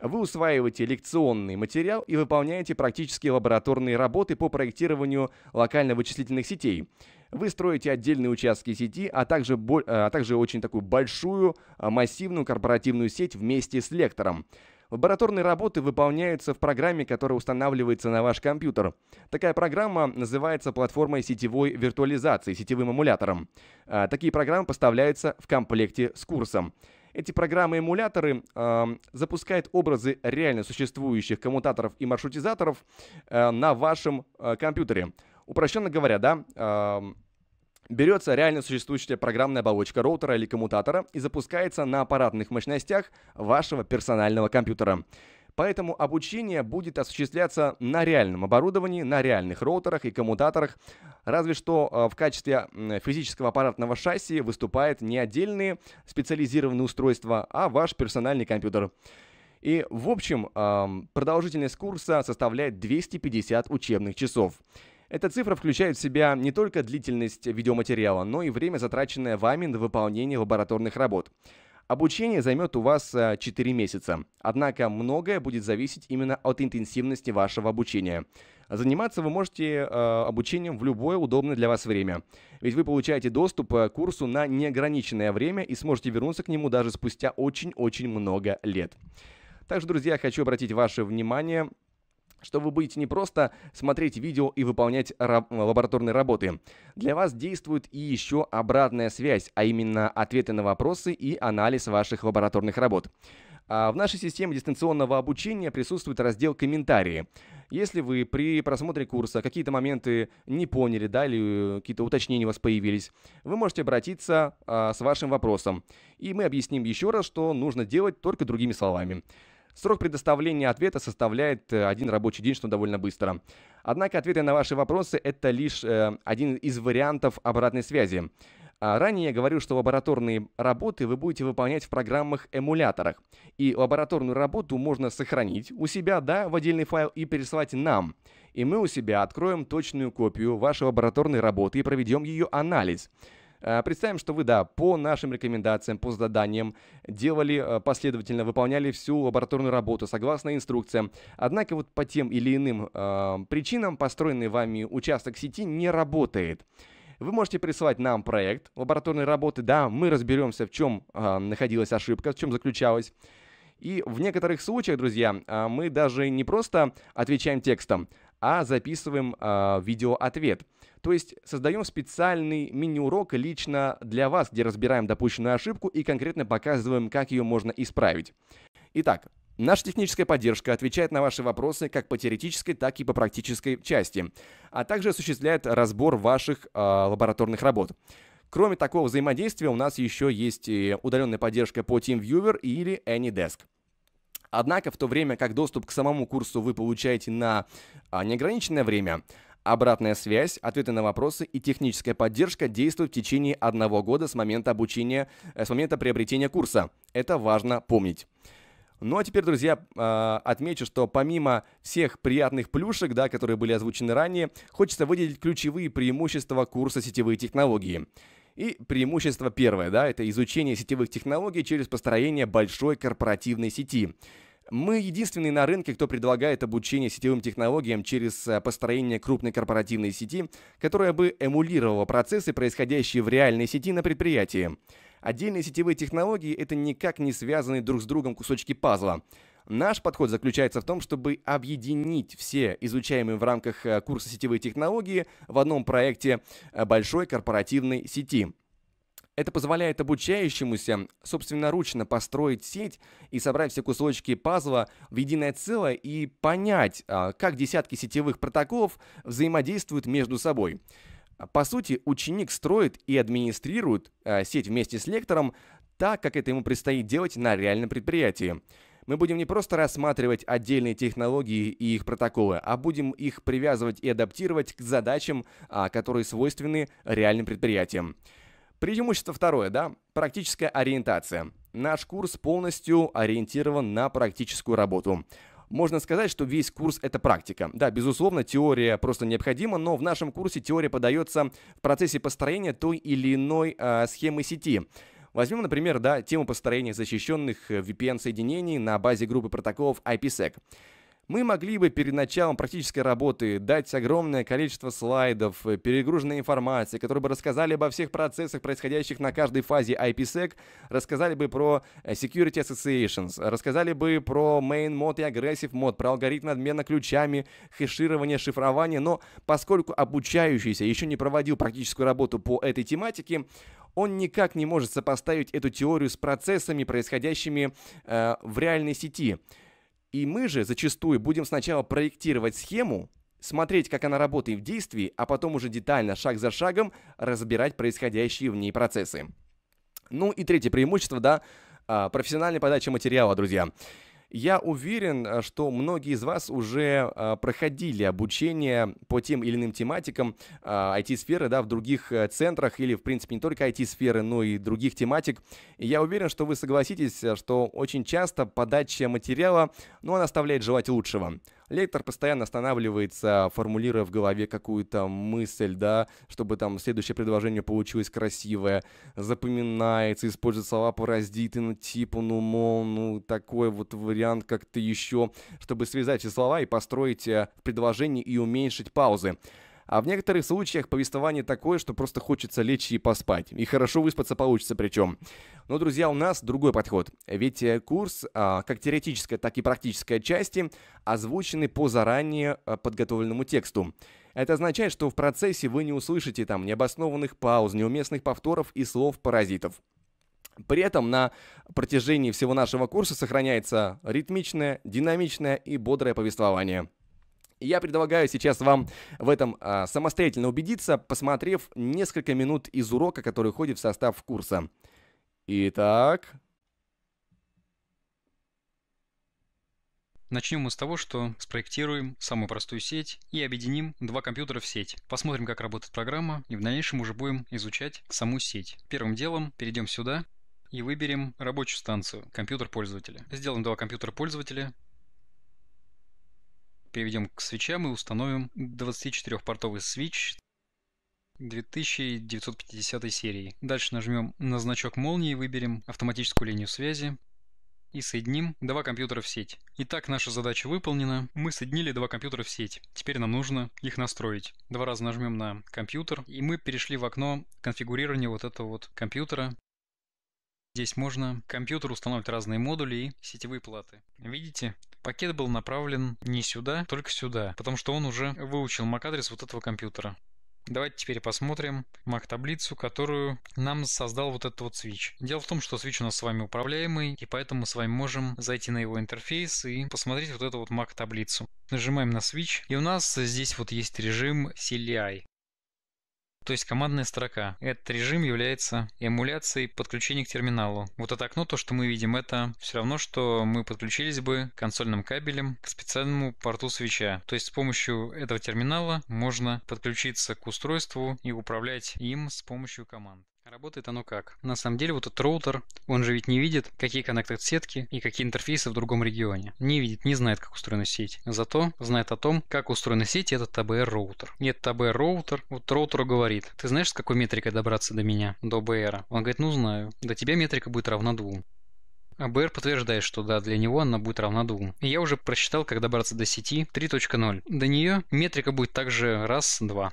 Вы усваиваете лекционный материал и выполняете практические лабораторные работы по проектированию локально-вычислительных сетей вы строите отдельные участки сети, а также, э, а также очень такую большую э, массивную корпоративную сеть вместе с лектором. Лабораторные работы выполняются в программе, которая устанавливается на ваш компьютер. Такая программа называется платформой сетевой виртуализации, сетевым эмулятором. Э, такие программы поставляются в комплекте с курсом. Эти программы-эмуляторы э, эм, запускают образы реально существующих коммутаторов и маршрутизаторов э, на вашем э, компьютере. Упрощенно говоря, да, берется реально существующая программная оболочка роутера или коммутатора и запускается на аппаратных мощностях вашего персонального компьютера. Поэтому обучение будет осуществляться на реальном оборудовании, на реальных роутерах и коммутаторах, разве что а, в качестве физического аппаратного шасси выступают не отдельные специализированные устройства, а ваш персональный компьютер. И, в общем, продолжительность курса составляет 250 учебных часов. Эта цифра включает в себя не только длительность видеоматериала, но и время, затраченное вами на выполнение лабораторных работ. Обучение займет у вас 4 э, месяца. Однако многое будет зависеть именно от интенсивности вашего обучения. Заниматься вы можете э, обучением в любое удобное для вас время. Ведь вы получаете доступ э, к курсу на неограниченное время и сможете вернуться к нему даже спустя очень-очень много лет. Также, друзья, хочу обратить ваше внимание что вы будете не просто смотреть видео и выполнять лабораторные работы. Для вас действует и еще обратная связь, а именно ответы на вопросы и анализ ваших лабораторных работ. А в нашей системе дистанционного обучения присутствует раздел «Комментарии». Если вы при просмотре курса какие-то моменты не поняли, да, или э, какие-то уточнения у вас появились, вы можете обратиться а, с вашим вопросом. И мы объясним еще раз, что нужно делать только другими словами. Срок предоставления ответа составляет э, один рабочий день, что довольно быстро. Однако ответы на ваши вопросы – это лишь э, один из вариантов обратной связи. А ранее я говорил, что лабораторные работы вы будете выполнять в программах-эмуляторах. И лабораторную работу можно сохранить у себя, да, в отдельный файл и переслать нам. И мы у себя откроем точную копию вашей лабораторной работы и проведем ее анализ. Э, представим, что вы, да, по нашим рекомендациям, по заданиям делали э, последовательно, выполняли всю лабораторную работу согласно инструкциям. Однако вот по тем или иным э, причинам построенный вами участок сети не работает. Вы можете присылать нам проект лабораторной работы, да, мы разберемся, в чем э, находилась ошибка, в чем заключалась. И в некоторых случаях, друзья, э, мы даже не просто отвечаем текстом, а записываем э, видео-ответ. То есть создаем специальный мини-урок лично для вас, где разбираем допущенную ошибку и конкретно показываем, как ее можно исправить. Итак, Наша техническая поддержка отвечает на ваши вопросы как по теоретической, так и по практической части, а также осуществляет разбор ваших э, лабораторных работ. Кроме такого взаимодействия у нас еще есть удаленная поддержка по TeamViewer или AnyDesk. Однако, в то время как доступ к самому курсу вы получаете на а, неограниченное время, Обратная связь, ответы на вопросы и техническая поддержка действуют в течение одного года с момента обучения, э, с момента приобретения курса. Это важно помнить. Ну а теперь, друзья, а, отмечу, что помимо всех приятных плюшек, да, которые были озвучены ранее, хочется выделить ключевые преимущества курса сетевые технологии. И преимущество первое, да, это изучение сетевых технологий через построение большой корпоративной сети. Мы единственные на рынке, кто предлагает обучение сетевым технологиям через э, построение крупной корпоративной сети, которая бы эмулировала процессы, происходящие в реальной сети на предприятии. Отдельные сетевые технологии — это никак не связанные друг с другом кусочки пазла. Наш подход заключается в том, чтобы объединить все изучаемые в рамках э, курса сетевые технологии в одном проекте э, большой корпоративной сети. Это позволяет обучающемуся собственноручно построить сеть и собрать все кусочки пазла в единое целое и понять, а, как десятки сетевых протоколов взаимодействуют между собой. По сути, ученик строит и администрирует э, сеть вместе с лектором, так как это ему предстоит делать на реальном предприятии. Мы будем не просто рассматривать отдельные технологии и их протоколы, а будем их привязывать и адаптировать к задачам, а, которые свойственны реальным предприятиям. Преимущество второе, да, практическая ориентация. Наш курс полностью ориентирован на практическую работу. Можно сказать, что весь курс – это практика. Да, безусловно, теория просто необходима, но в нашем курсе теория подается в процессе построения той или иной э, схемы сети – Возьмем, например, да, тему построения защищенных э, VPN-соединений на базе группы протоколов IPsec. Мы могли бы перед началом практической работы дать огромное количество слайдов, э, перегруженной информации, которые бы рассказали обо всех процессах, происходящих на каждой фазе IPsec, рассказали бы про э, Security Associations, рассказали бы про Main Mod и Aggressive Mod, про алгоритмы обмена ключами, хеширование, шифрование, но поскольку обучающийся еще не проводил практическую работу по этой тематике, он никак не может сопоставить эту теорию с процессами, происходящими э, в реальной сети. И мы же зачастую будем сначала проектировать схему, смотреть, как она работает в действии, а потом уже детально, шаг за шагом, разбирать происходящие в ней процессы. Ну и третье преимущество, да, а, профессиональная подача материала, друзья. Я уверен, э, что многие из вас уже э, проходили обучение по тем или иным тематикам IT-сферы, э, да, в других центрах или, в принципе, не только IT-сферы, но и других тематик. И я уверен, что вы согласитесь, что очень часто подача материала, ну, она оставляет желать лучшего. Лектор постоянно останавливается, формулируя в голове какую-то мысль, да, чтобы там следующее предложение получилось красивое, запоминается, использует слова паразиты, ну, типа, ну, мол, ну, такой вот вариант как-то еще, чтобы связать эти слова и построить э, предложение и уменьшить паузы. А в некоторых случаях повествование такое, что просто хочется лечь и поспать. И хорошо выспаться получится причем. Но, друзья, у нас другой подход. Ведь э, курс, а, как теоретическая, так и практическая части, озвучены по заранее э, подготовленному тексту. Это означает, что в процессе вы не услышите там необоснованных пауз, неуместных повторов и слов-паразитов. При этом на протяжении всего нашего курса сохраняется ритмичное, динамичное и бодрое повествование. Я предлагаю сейчас вам в этом а, самостоятельно убедиться, посмотрев несколько минут из урока, который входит в состав курса. Итак... Начнем мы с того, что спроектируем самую простую сеть и объединим два компьютера в сеть. Посмотрим, как работает программа, и в дальнейшем уже будем изучать саму сеть. Первым делом перейдем сюда и выберем рабочую станцию, компьютер пользователя. Сделаем два компьютера пользователя переведем к свечам и установим 24-портовый свич 2950 серии. Дальше нажмем на значок молнии, выберем автоматическую линию связи и соединим два компьютера в сеть. Итак, наша задача выполнена. Мы соединили два компьютера в сеть. Теперь нам нужно их настроить. Два раза нажмем на компьютер, и мы перешли в окно конфигурирования вот этого вот компьютера. Здесь можно компьютер устанавливать разные модули и сетевые платы. Видите, пакет был направлен не сюда, только сюда, потому что он уже выучил MAC-адрес вот этого компьютера. Давайте теперь посмотрим MAC-таблицу, которую нам создал вот этот вот switch. Дело в том, что switch у нас с вами управляемый, и поэтому мы с вами можем зайти на его интерфейс и посмотреть вот эту вот MAC-таблицу. Нажимаем на switch, и у нас здесь вот есть режим CLI то есть командная строка. Этот режим является эмуляцией подключения к терминалу. Вот это окно, то, что мы видим, это все равно, что мы подключились бы консольным кабелем к специальному порту свеча. То есть с помощью этого терминала можно подключиться к устройству и управлять им с помощью команд. Работает оно как? На самом деле вот этот роутер, он же ведь не видит, какие коннекты сетки и какие интерфейсы в другом регионе. Не видит, не знает, как устроена сеть. Зато знает о том, как устроена сеть этот TBR роутер. Нет TBR роутер, вот роутер говорит, ты знаешь, с какой метрикой добраться до меня, до BR? Он говорит, ну знаю, до тебя метрика будет равна двум А БР подтверждает, что да, для него она будет равна 2. И я уже просчитал, как добраться до сети 3.0. До нее метрика будет также раз, два.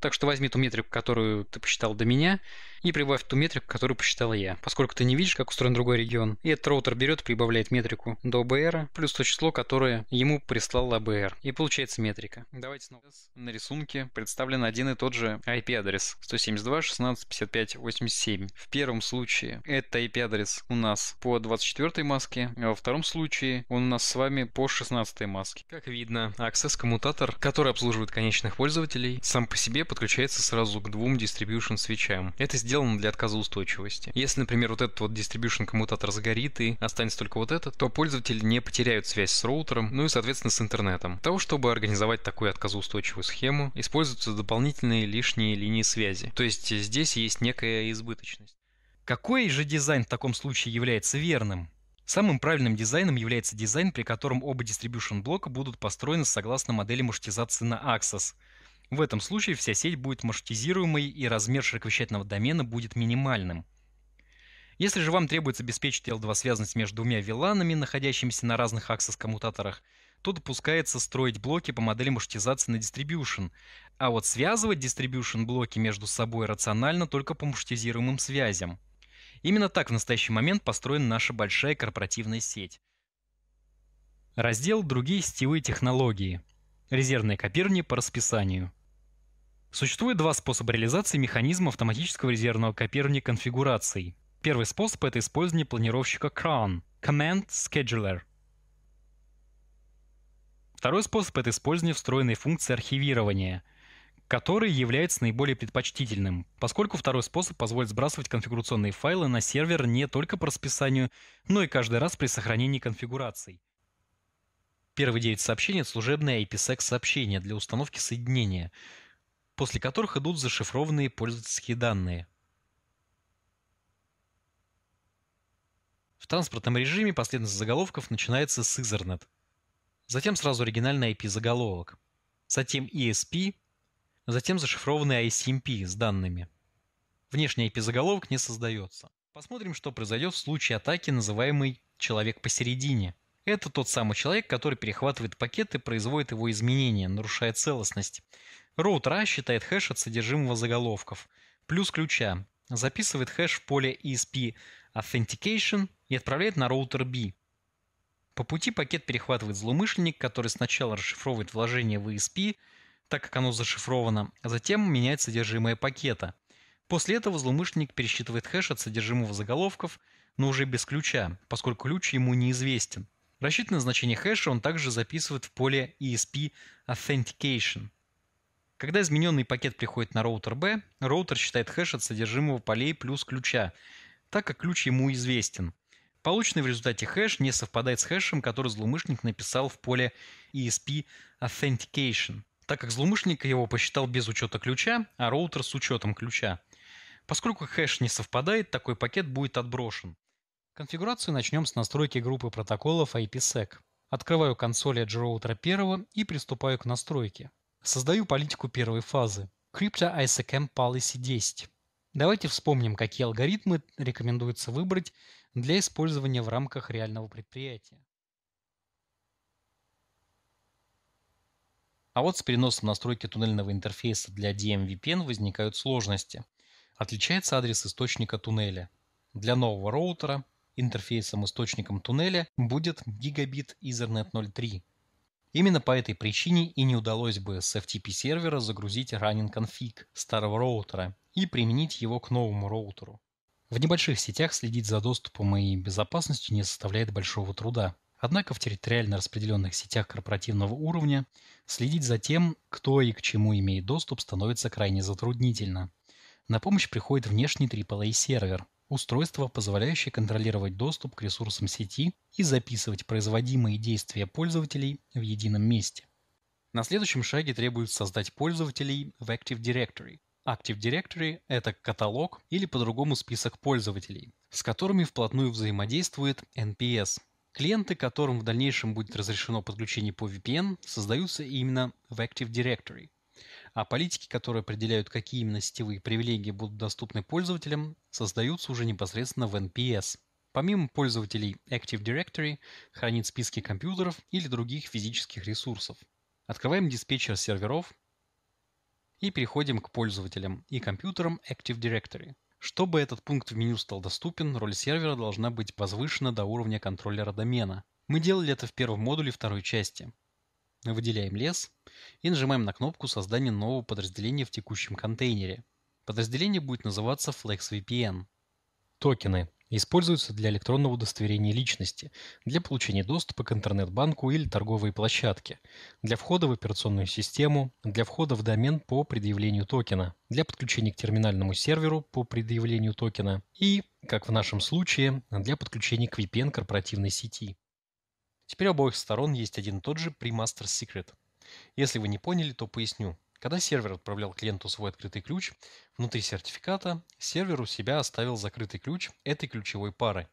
Так что возьми ту метрику, которую ты посчитал до меня, и прибавь ту метрику, которую посчитал я, поскольку ты не видишь, как устроен другой регион. И этот роутер берет и прибавляет метрику до БР плюс то число, которое ему прислал АБР. И получается метрика. Давайте снова на рисунке представлен один и тот же IP-адрес 172.16.55.87. В первом случае это IP-адрес у нас по 24 маске, а во втором случае он у нас с вами по 16 маске. Как видно, Access-коммутатор, который обслуживает конечных пользователей, сам по себе подключается сразу к двум distribution свечам. Это сделано для отказа устойчивости. Если, например, вот этот вот distribution коммутатор сгорит и останется только вот этот, то пользователи не потеряют связь с роутером, ну и, соответственно, с интернетом. Для того, чтобы организовать такую отказоустойчивую схему, используются дополнительные лишние линии связи. То есть здесь есть некая избыточность. Какой же дизайн в таком случае является верным? Самым правильным дизайном является дизайн, при котором оба distribution блока будут построены согласно модели маршрутизации на Axis – в этом случае вся сеть будет маршрутизируемой и размер широковещательного домена будет минимальным. Если же вам требуется обеспечить L2 связанность между двумя виланами, находящимися на разных аксесс-коммутаторах, то допускается строить блоки по модели маршрутизации на distribution, а вот связывать distribution блоки между собой рационально только по маршрутизируемым связям. Именно так в настоящий момент построена наша большая корпоративная сеть. Раздел «Другие сетевые технологии». Резервные копирования по расписанию. Существует два способа реализации механизма автоматического резервного копирования конфигураций. Первый способ — это использование планировщика CRAN — Command Scheduler. Второй способ — это использование встроенной функции архивирования, который является наиболее предпочтительным, поскольку второй способ позволит сбрасывать конфигурационные файлы на сервер не только по расписанию, но и каждый раз при сохранении конфигураций. Первые 9 сообщений — это служебные ipsec сообщение для установки соединения — после которых идут зашифрованные пользовательские данные. В транспортном режиме последовательность заголовков начинается с Ethernet, затем сразу оригинальный IP-заголовок, затем ESP, затем зашифрованный ICMP с данными. Внешний IP-заголовок не создается. Посмотрим, что произойдет в случае атаки, называемый «человек посередине». Это тот самый человек, который перехватывает пакет и производит его изменения, нарушая целостность. RootRA а считает хэш от содержимого заголовков, плюс ключа, записывает хэш в поле ESP Authentication и отправляет на роутер B. По пути пакет перехватывает злоумышленник, который сначала расшифровывает вложение в ESP, так как оно зашифровано, а затем меняет содержимое пакета. После этого злоумышленник пересчитывает хэш от содержимого заголовков, но уже без ключа, поскольку ключ ему неизвестен. Рассчитанное значение хэша он также записывает в поле ESP Authentication – когда измененный пакет приходит на роутер B, роутер считает хэш от содержимого полей плюс ключа, так как ключ ему известен. Полученный в результате хэш не совпадает с хэшем, который злоумышленник написал в поле ESP Authentication, так как злоумышленник его посчитал без учета ключа, а роутер с учетом ключа. Поскольку хэш не совпадает, такой пакет будет отброшен. Конфигурацию начнем с настройки группы протоколов IPsec. Открываю консоль Edge Router 1 и приступаю к настройке. Создаю политику первой фазы. Crypto ISACAM Policy 10. Давайте вспомним, какие алгоритмы рекомендуется выбрать для использования в рамках реального предприятия. А вот с переносом настройки туннельного интерфейса для DMVPN возникают сложности. Отличается адрес источника туннеля. Для нового роутера интерфейсом источником туннеля будет гигабит Ethernet 03, Именно по этой причине и не удалось бы с FTP сервера загрузить running config старого роутера и применить его к новому роутеру. В небольших сетях следить за доступом и безопасностью не составляет большого труда. Однако в территориально распределенных сетях корпоративного уровня следить за тем, кто и к чему имеет доступ, становится крайне затруднительно. На помощь приходит внешний AAA-сервер, устройство, позволяющее контролировать доступ к ресурсам сети и записывать производимые действия пользователей в едином месте. На следующем шаге требуется создать пользователей в Active Directory. Active Directory – это каталог или по-другому список пользователей, с которыми вплотную взаимодействует NPS. Клиенты, которым в дальнейшем будет разрешено подключение по VPN, создаются именно в Active Directory – а политики, которые определяют, какие именно сетевые привилегии будут доступны пользователям, создаются уже непосредственно в NPS. Помимо пользователей Active Directory хранит списки компьютеров или других физических ресурсов. Открываем диспетчер серверов и переходим к пользователям и компьютерам Active Directory. Чтобы этот пункт в меню стал доступен, роль сервера должна быть возвышена до уровня контроллера домена. Мы делали это в первом модуле второй части. Выделяем лес и нажимаем на кнопку создания нового подразделения в текущем контейнере. Подразделение будет называться FlexVPN. Токены используются для электронного удостоверения личности, для получения доступа к интернет-банку или торговой площадке, для входа в операционную систему, для входа в домен по предъявлению токена, для подключения к терминальному серверу по предъявлению токена и, как в нашем случае, для подключения к VPN корпоративной сети. Теперь у обоих сторон есть один и тот же pre-master secret. Если вы не поняли, то поясню. Когда сервер отправлял клиенту свой открытый ключ, внутри сертификата сервер у себя оставил закрытый ключ этой ключевой пары.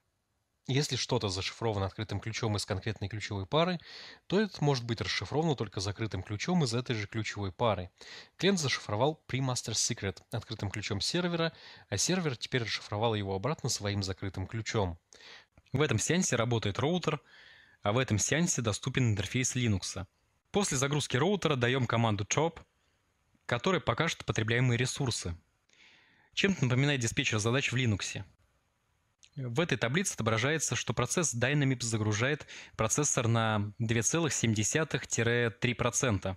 Если что-то зашифровано открытым ключом из конкретной ключевой пары, то это может быть расшифровано только закрытым ключом из этой же ключевой пары. Клиент зашифровал pre-master secret открытым ключом сервера, а сервер теперь расшифровал его обратно своим закрытым ключом. В этом сеансе работает роутер, а в этом сеансе доступен интерфейс Linux. После загрузки роутера даем команду chop, которая покажет потребляемые ресурсы. Чем-то напоминает диспетчер задач в Linux. В этой таблице отображается, что процесс Dynamips загружает процессор на 2,7-3%.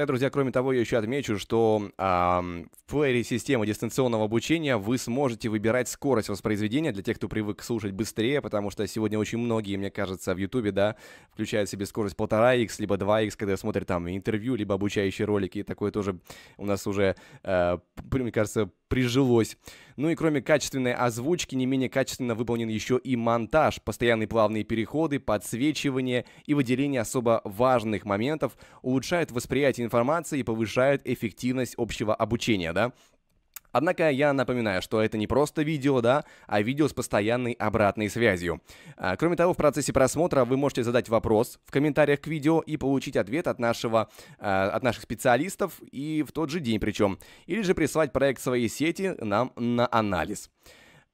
Да, друзья, кроме того, я еще отмечу, что э, в плеере системы дистанционного обучения вы сможете выбирать скорость воспроизведения для тех, кто привык слушать быстрее, потому что сегодня очень многие, мне кажется, в Ютубе, да, включают себе скорость полтора x либо 2x, когда смотрят там интервью, либо обучающие ролики, и такое тоже у нас уже, э, мне кажется, прижилось. Ну и кроме качественной озвучки, не менее качественно выполнен еще и монтаж, постоянные плавные переходы, подсвечивание и выделение особо важных моментов улучшают восприятие информации и повышают эффективность общего обучения, да? Однако я напоминаю, что это не просто видео, да, а видео с постоянной обратной связью. А, кроме того, в процессе просмотра вы можете задать вопрос в комментариях к видео и получить ответ от, нашего, а, от наших специалистов и в тот же день причем. Или же прислать проект своей сети нам на анализ.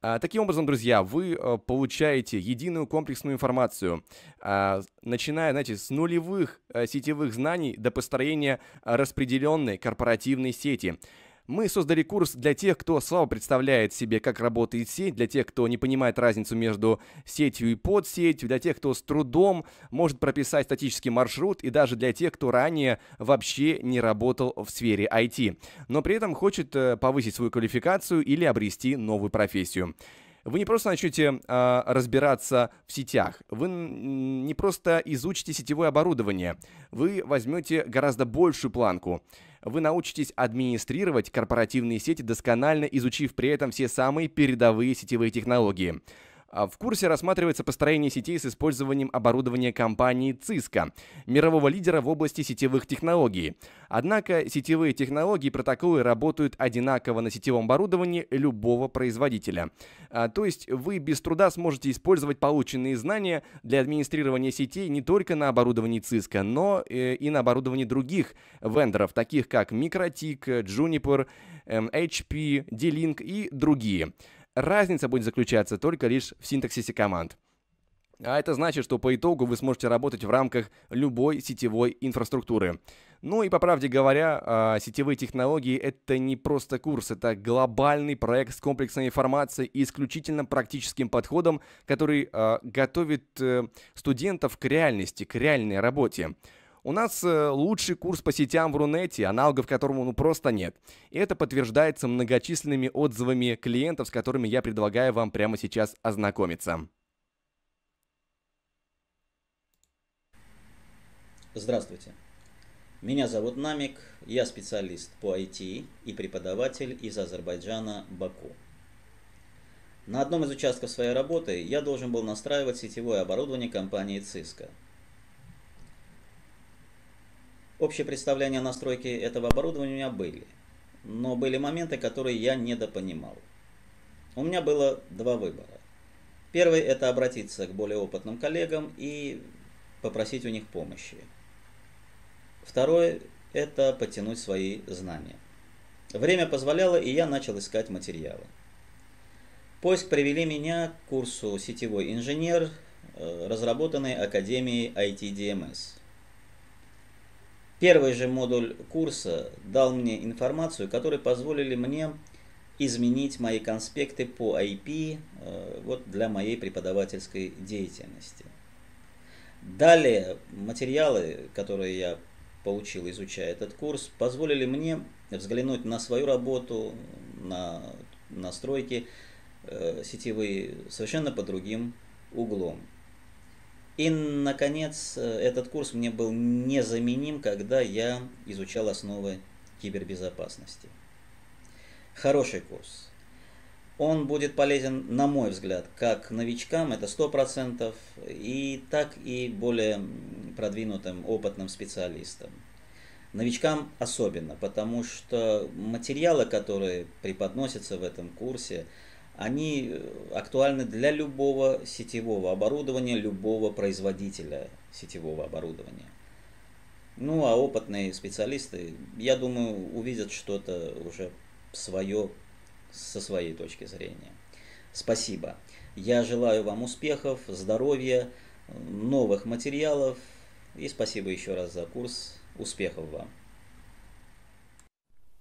А, таким образом, друзья, вы э, получаете единую комплексную информацию, начиная, знаете, с нулевых э, сетевых знаний до построения распределенной корпоративной сети. Мы создали курс для тех, кто слабо представляет себе, как работает сеть, для тех, кто не понимает разницу между сетью и подсетью, для тех, кто с трудом может прописать статический маршрут и даже для тех, кто ранее вообще не работал в сфере IT, но при этом хочет э, повысить свою квалификацию или обрести новую профессию. Вы не просто начнете э, разбираться в сетях, вы не просто изучите сетевое оборудование, вы возьмете гораздо большую планку. Вы научитесь администрировать корпоративные сети, досконально изучив при этом все самые передовые сетевые технологии. А в курсе рассматривается построение сетей с использованием оборудования компании Cisco, мирового лидера в области сетевых технологий. Однако сетевые технологии и протоколы работают одинаково на сетевом оборудовании любого производителя. А, то есть вы без труда сможете использовать полученные знания для администрирования сетей не только на оборудовании Cisco, но э, и на оборудовании других вендоров, таких как Microtik, Juniper, HP, D-Link и другие. Разница будет заключаться только лишь в синтаксисе команд. А это значит, что по итогу вы сможете работать в рамках любой сетевой инфраструктуры. Ну и по правде говоря, а, сетевые технологии — это не просто курс, это глобальный проект с комплексной информацией и исключительно практическим подходом, который а, готовит э, студентов к реальности, к реальной работе. У нас э, лучший курс по сетям в Рунете, аналогов которому ну просто нет. И это подтверждается многочисленными отзывами клиентов, с которыми я предлагаю вам прямо сейчас ознакомиться. Здравствуйте. Меня зовут Намик, я специалист по IT и преподаватель из Азербайджана Баку. На одном из участков своей работы я должен был настраивать сетевое оборудование компании Cisco – Общие представления о настройке этого оборудования у меня были, но были моменты, которые я недопонимал. У меня было два выбора. Первый – это обратиться к более опытным коллегам и попросить у них помощи. второй – это подтянуть свои знания. Время позволяло, и я начал искать материалы. Поиск привели меня к курсу «Сетевой инженер», э, разработанной Академией ITDMS. Первый же модуль курса дал мне информацию, которая позволили мне изменить мои конспекты по IP э, вот для моей преподавательской деятельности. Далее материалы, которые я получил, изучая этот курс, позволили мне взглянуть на свою работу, на настройки э, сетевые совершенно по другим углом. И, наконец, э, этот курс мне был незаменим, когда я изучал основы кибербезопасности. Хороший курс. Он будет полезен, на мой взгляд, как новичкам, это 100%, и так и более продвинутым, опытным специалистам. Новичкам особенно, потому что материалы, которые преподносятся в этом курсе – они э, актуальны для любого сетевого оборудования, любого производителя сетевого оборудования. Ну а опытные специалисты, я думаю, увидят что-то уже свое со своей точки зрения. Спасибо. Я желаю вам успехов, здоровья, э, новых материалов и спасибо еще раз за курс. Успехов вам!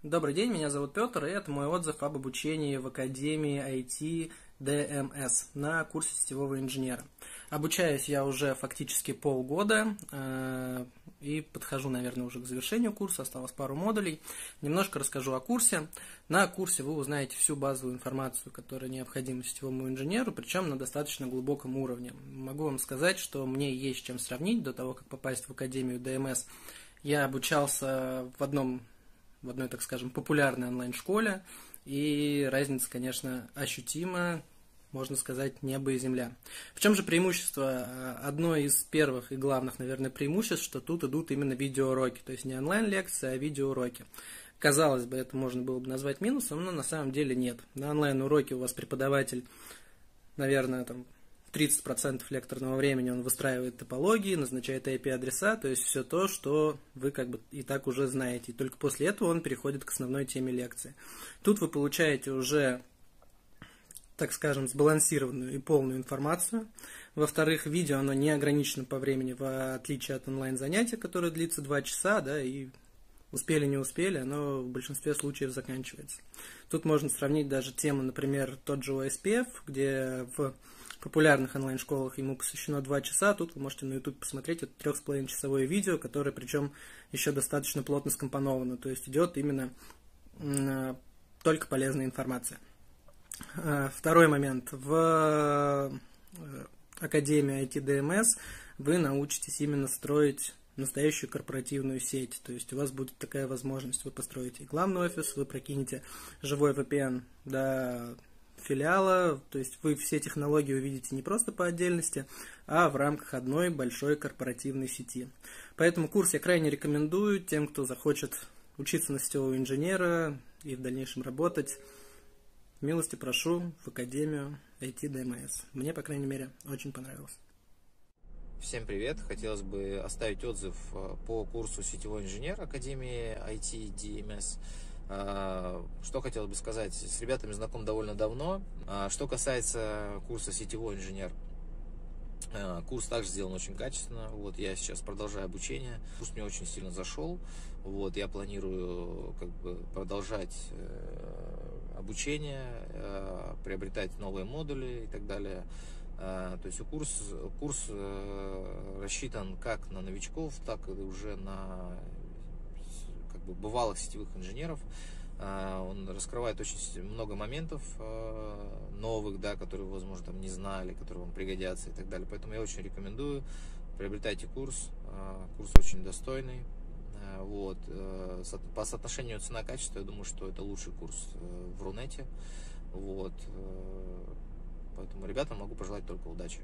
Добрый день, меня зовут Петр, и это мой отзыв об обучении в Академии IT DMS эм на курсе сетевого инженера. Обучаюсь я уже фактически полгода э, и подхожу, наверное, уже к завершению курса, осталось пару модулей. Немножко расскажу о курсе. На курсе вы узнаете всю базовую информацию, которая необходима сетевому инженеру, причем на достаточно глубоком уровне. Могу вам сказать, что мне есть чем сравнить до того, как попасть в Академию DMS. Эм я обучался в одном в одной, так скажем, популярной онлайн-школе, и разница, конечно, ощутима, можно сказать, небо и земля. В чем же преимущество? А, Одно из первых и главных, наверное, преимуществ, что тут идут именно видеоуроки, то есть не онлайн-лекции, а видеоуроки. Казалось бы, это можно было бы назвать минусом, но на самом деле нет. На онлайн-уроке у вас преподаватель, наверное, там 30% лекторного времени он выстраивает топологии, назначает IP-адреса, то есть все то, что вы как бы и так уже знаете. И только после этого он переходит к основной теме лекции. Тут вы получаете уже так скажем, сбалансированную и полную информацию. Во-вторых, видео оно не ограничено по времени, в отличие от онлайн-занятия, которое длится 2 часа, да, и успели, не успели, оно в большинстве случаев заканчивается. Тут можно сравнить даже тему, например, тот же OSPF, где в популярных онлайн-школах ему посвящено 2 часа. Тут вы можете на YouTube посмотреть это трех с половиной часовое видео, которое причем еще достаточно плотно скомпоновано. То есть идет именно э, только полезная информация. Э, второй момент. В э, Академии IT-DMS эм вы научитесь именно строить настоящую корпоративную сеть. То есть у вас будет такая возможность. Вы построите главный офис, вы прокинете живой VPN до филиала, то есть вы все технологии увидите не просто по отдельности, а в рамках одной большой корпоративной сети. Поэтому курс я крайне рекомендую тем, кто захочет учиться на сетевого инженера и в дальнейшем работать. Милости прошу в Академию IT DMS. Мне, по крайней мере, очень понравилось. Всем привет! Хотелось бы оставить отзыв э, по курсу сетевой инженер Академии IT DMS. А, что хотел бы сказать, с ребятами знаком довольно давно. А, что касается курса «Сетевой инженер», а, Курс также сделан очень качественно. Вот я сейчас продолжаю обучение. Курс мне очень сильно зашел. Вот я планирую как бы продолжать э, обучение, э, приобретать новые модули и так далее. То есть курс, курс э, рассчитан как на новичков, так и уже на бы бывалых сетевых инженеров. А, он раскрывает очень много моментов а, новых, да, которые, возможно, там не знали, которые вам пригодятся и так далее. Поэтому я очень рекомендую, приобретайте курс, а, курс очень достойный. Вот. Э, по соотношению цена-качество, я думаю, что это лучший курс э, в Рунете. Вот. Э, поэтому ребятам могу пожелать только удачи.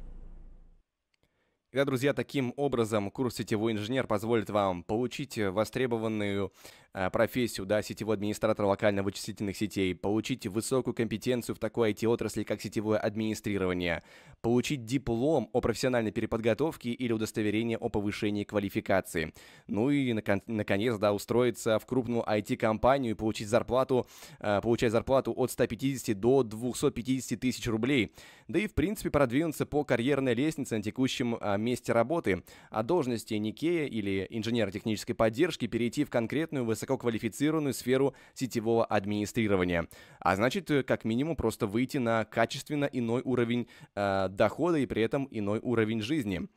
Итак, друзья, таким образом курс «Сетевой инженер» позволит вам получить э, востребованную Э, профессию, да, сетевого администратора локально-вычислительных сетей, получить высокую компетенцию в такой IT-отрасли, как сетевое администрирование, получить диплом о профессиональной переподготовке или удостоверение о повышении квалификации. Ну и, наконец, да, устроиться в крупную IT-компанию и получить зарплату, э, получать зарплату от 150 до 250 тысяч рублей. Да и, в принципе, продвинуться по карьерной лестнице на текущем э, месте работы. О а должности Никея или инженера технической поддержки перейти в конкретную высоту высококвалифицированную сферу сетевого администрирования. А значит, э, как минимум, просто выйти на качественно иной уровень э, дохода и при этом иной уровень жизни.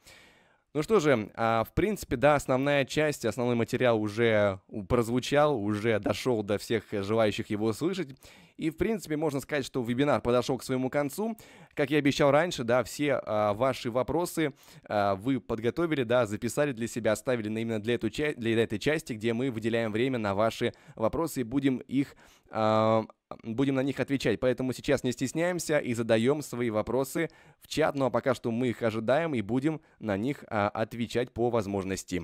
Ну что же, а, в принципе, да, основная часть, основной материал уже прозвучал, уже дошел до всех э, желающих его услышать, И, в принципе, можно сказать, что вебинар подошел к своему концу. Как я обещал раньше, да, все а, ваши вопросы а, вы подготовили, да, записали для себя, оставили именно для, эту, для этой части, где мы выделяем время на ваши вопросы и будем их а, будем на них отвечать. Поэтому сейчас не стесняемся и задаем свои вопросы в чат. Ну а пока что мы их ожидаем и будем на них а, отвечать по возможности.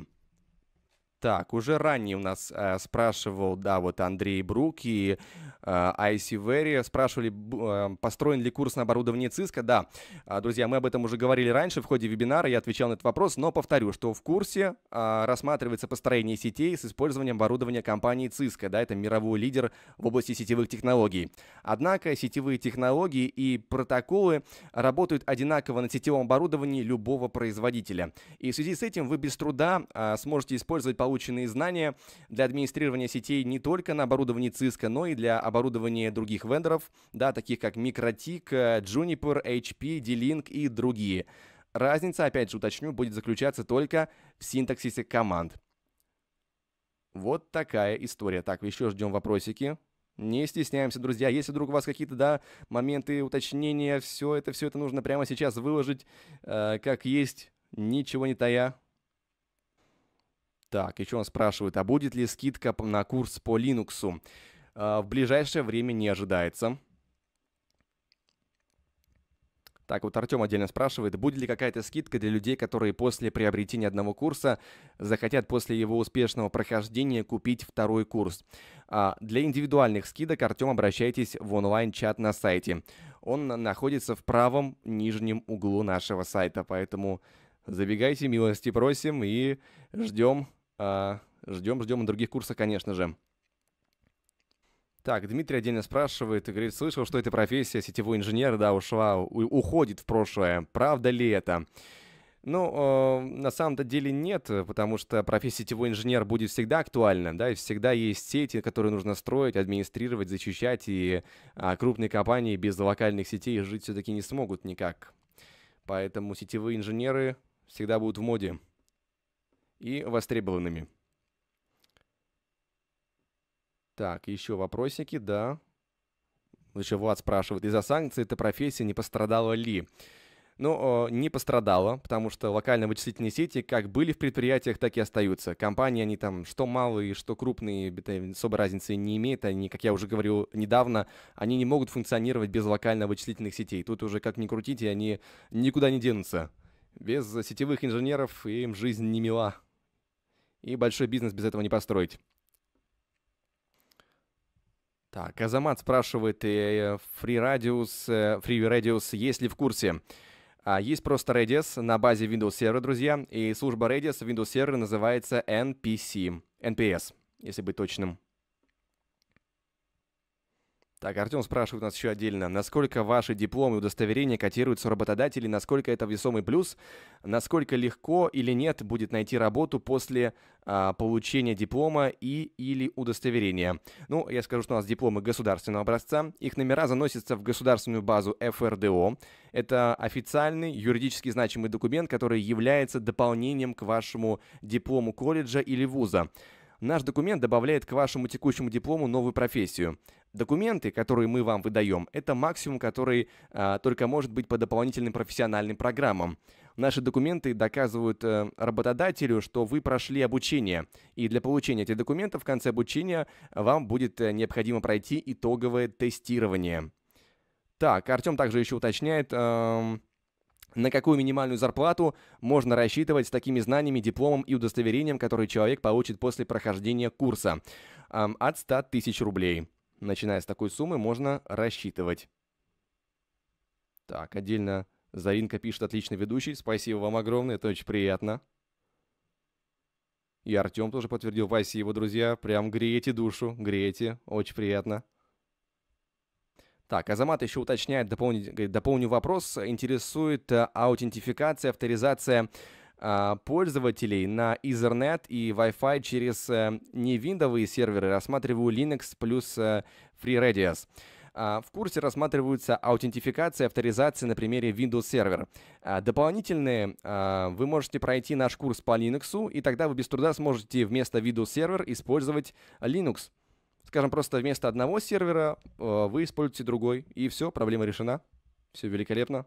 Так, уже ранее у нас э, спрашивал, да, вот Андрей Брук и э, IC Very спрашивали, э, построен ли курс на оборудование Cisco. Да, э, друзья, мы об этом уже говорили раньше в ходе вебинара, я отвечал на этот вопрос, но повторю, что в курсе э, рассматривается построение сетей с использованием оборудования компании Cisco. Да, это мировой лидер в области сетевых технологий. Однако сетевые технологии и протоколы работают одинаково на сетевом оборудовании любого производителя. И в связи с этим вы без труда э, сможете использовать полученные заученные знания для администрирования сетей не только на оборудовании Cisco, но и для оборудования других вендоров, да, таких как Mikrotik, Juniper, HP, D-Link и другие. Разница, опять же, уточню, будет заключаться только в синтаксисе команд. Вот такая история. Так, еще ждем вопросики. Не стесняемся, друзья. Если вдруг у вас какие-то, да, моменты уточнения, все это, все это нужно прямо сейчас выложить, э, как есть, ничего не тая. Так, еще он спрашивает, а будет ли скидка на курс по Linux? А, в ближайшее время не ожидается. Так, вот Артем отдельно спрашивает, будет ли какая-то скидка для людей, которые после приобретения одного курса захотят после его успешного прохождения купить второй курс. А для индивидуальных скидок, Артем, обращайтесь в онлайн-чат на сайте. Он находится в правом нижнем углу нашего сайта, поэтому забегайте, милости просим и ждем а, ждем, ждем и других курсов, конечно же. Так, Дмитрий отдельно спрашивает и говорит, слышал, что эта профессия сетевой инженер, да, ушла, у- уходит в прошлое. Правда ли это? Ну, э, на самом-то деле нет, потому что профессия сетевой инженер будет всегда актуальна, да, и всегда есть сети, которые нужно строить, администрировать, защищать, и э, крупные компании без локальных сетей жить все-таки не смогут никак. Поэтому сетевые инженеры всегда будут в моде и востребованными. Так, еще вопросики, да. Еще Влад спрашивает, из-за санкций эта профессия не пострадала ли? Ну, не пострадала, потому что локально-вычислительные сети как были в предприятиях, так и остаются. Компании, они там что малые, что крупные, особой разницы не имеет. Они, как я уже говорил недавно, они не могут функционировать без локально-вычислительных сетей. Тут уже как ни крутите, они никуда не денутся. Без сетевых инженеров им жизнь не мила. И большой бизнес без этого не построить. Так, Азамат спрашивает, э, FreeRadius, э, FreeRadius есть ли в курсе? А есть просто Redis на базе Windows Server, друзья, и служба Redis Windows Server называется NPC, NPS, если быть точным. Так, Артем спрашивает у нас еще отдельно, насколько ваши дипломы и удостоверения котируются у работодателей, насколько это весомый плюс, насколько легко или нет будет найти работу после а, получения диплома и или удостоверения. Ну, я скажу, что у нас дипломы государственного образца, их номера заносятся в государственную базу ФРДО. Это официальный юридически значимый документ, который является дополнением к вашему диплому колледжа или вуза. Наш документ добавляет к вашему текущему диплому новую профессию. Документы, которые мы вам выдаем, это максимум, который а, только может быть по дополнительным профессиональным программам. Наши документы доказывают э, работодателю, что вы прошли обучение. И для получения этих документов в конце обучения вам будет э, необходимо пройти итоговое тестирование. Так, Артем также еще уточняет... Э, на какую минимальную зарплату можно рассчитывать с такими знаниями, дипломом и удостоверением, которые человек получит после прохождения курса. От 100 тысяч рублей. Начиная с такой суммы, можно рассчитывать. Так, отдельно Заринка пишет, отличный ведущий. Спасибо вам огромное, это очень приятно. И Артем тоже подтвердил, Вася его друзья, прям греете душу, греете, очень приятно. Так, Азамат еще уточняет, дополнить, дополню вопрос, интересует э, аутентификация, авторизация а, пользователей на Ethernet и Wi-Fi через э, не виндовые серверы. Рассматриваю Linux плюс э, FreeRadius. А, в курсе рассматриваются аутентификация и авторизация на примере Windows Server. А, дополнительные вы можете пройти наш курс по Linux, и тогда вы без труда сможете вместо Windows Server использовать Linux скажем, просто вместо одного сервера э, вы используете другой, и все, проблема решена. Все великолепно.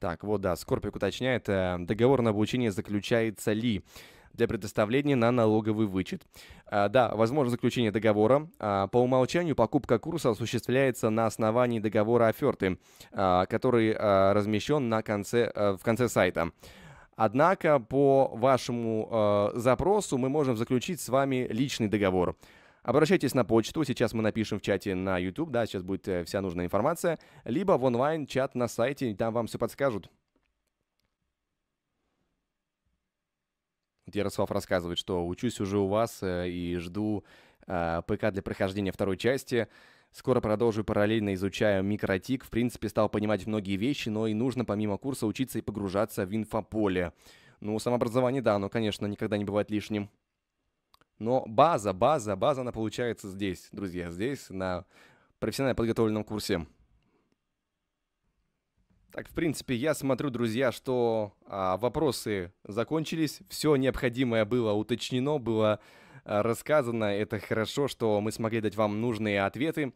Так, вот, да, Скорпик уточняет, э, договор на обучение заключается ли для предоставления на налоговый вычет. А, да, возможно заключение договора. А, по умолчанию покупка курса осуществляется на основании договора оферты, а, который а, размещен на конце, а, в конце сайта. Однако по вашему э, запросу мы можем заключить с вами личный договор. Обращайтесь на почту, сейчас мы напишем в чате на YouTube, да, сейчас будет э, вся нужная информация, либо в онлайн-чат на сайте, там вам все подскажут. Ярослав рассказывает, что учусь уже у вас э, и жду э, ПК для прохождения второй части. Скоро продолжу параллельно изучаю микротик. В принципе, стал понимать многие вещи, но и нужно помимо курса учиться и погружаться в инфополе. Ну, самообразование, да, оно, конечно, никогда не бывает лишним. Но база, база, база, она получается здесь, друзья, здесь, на профессионально подготовленном курсе. Так, в принципе, я смотрю, друзья, что а, вопросы закончились, все необходимое было уточнено, было а, рассказано. Это хорошо, что мы смогли дать вам нужные ответы.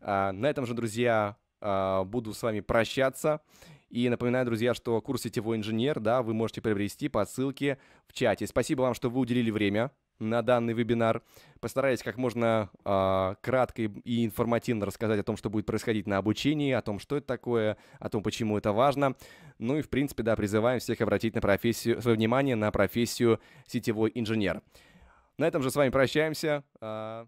А, на этом же, друзья, а, буду с вами прощаться. И напоминаю, друзья, что курс «Сетевой инженер», да, вы можете приобрести по ссылке в чате. Спасибо вам, что вы уделили время на данный вебинар. Постараюсь как можно э, кратко и информативно рассказать о том, что будет происходить на обучении, о том, что это такое, о том, почему это важно. Ну и, в принципе, да, призываем всех обратить на профессию, свое внимание на профессию сетевой инженер. На этом же с вами прощаемся. А,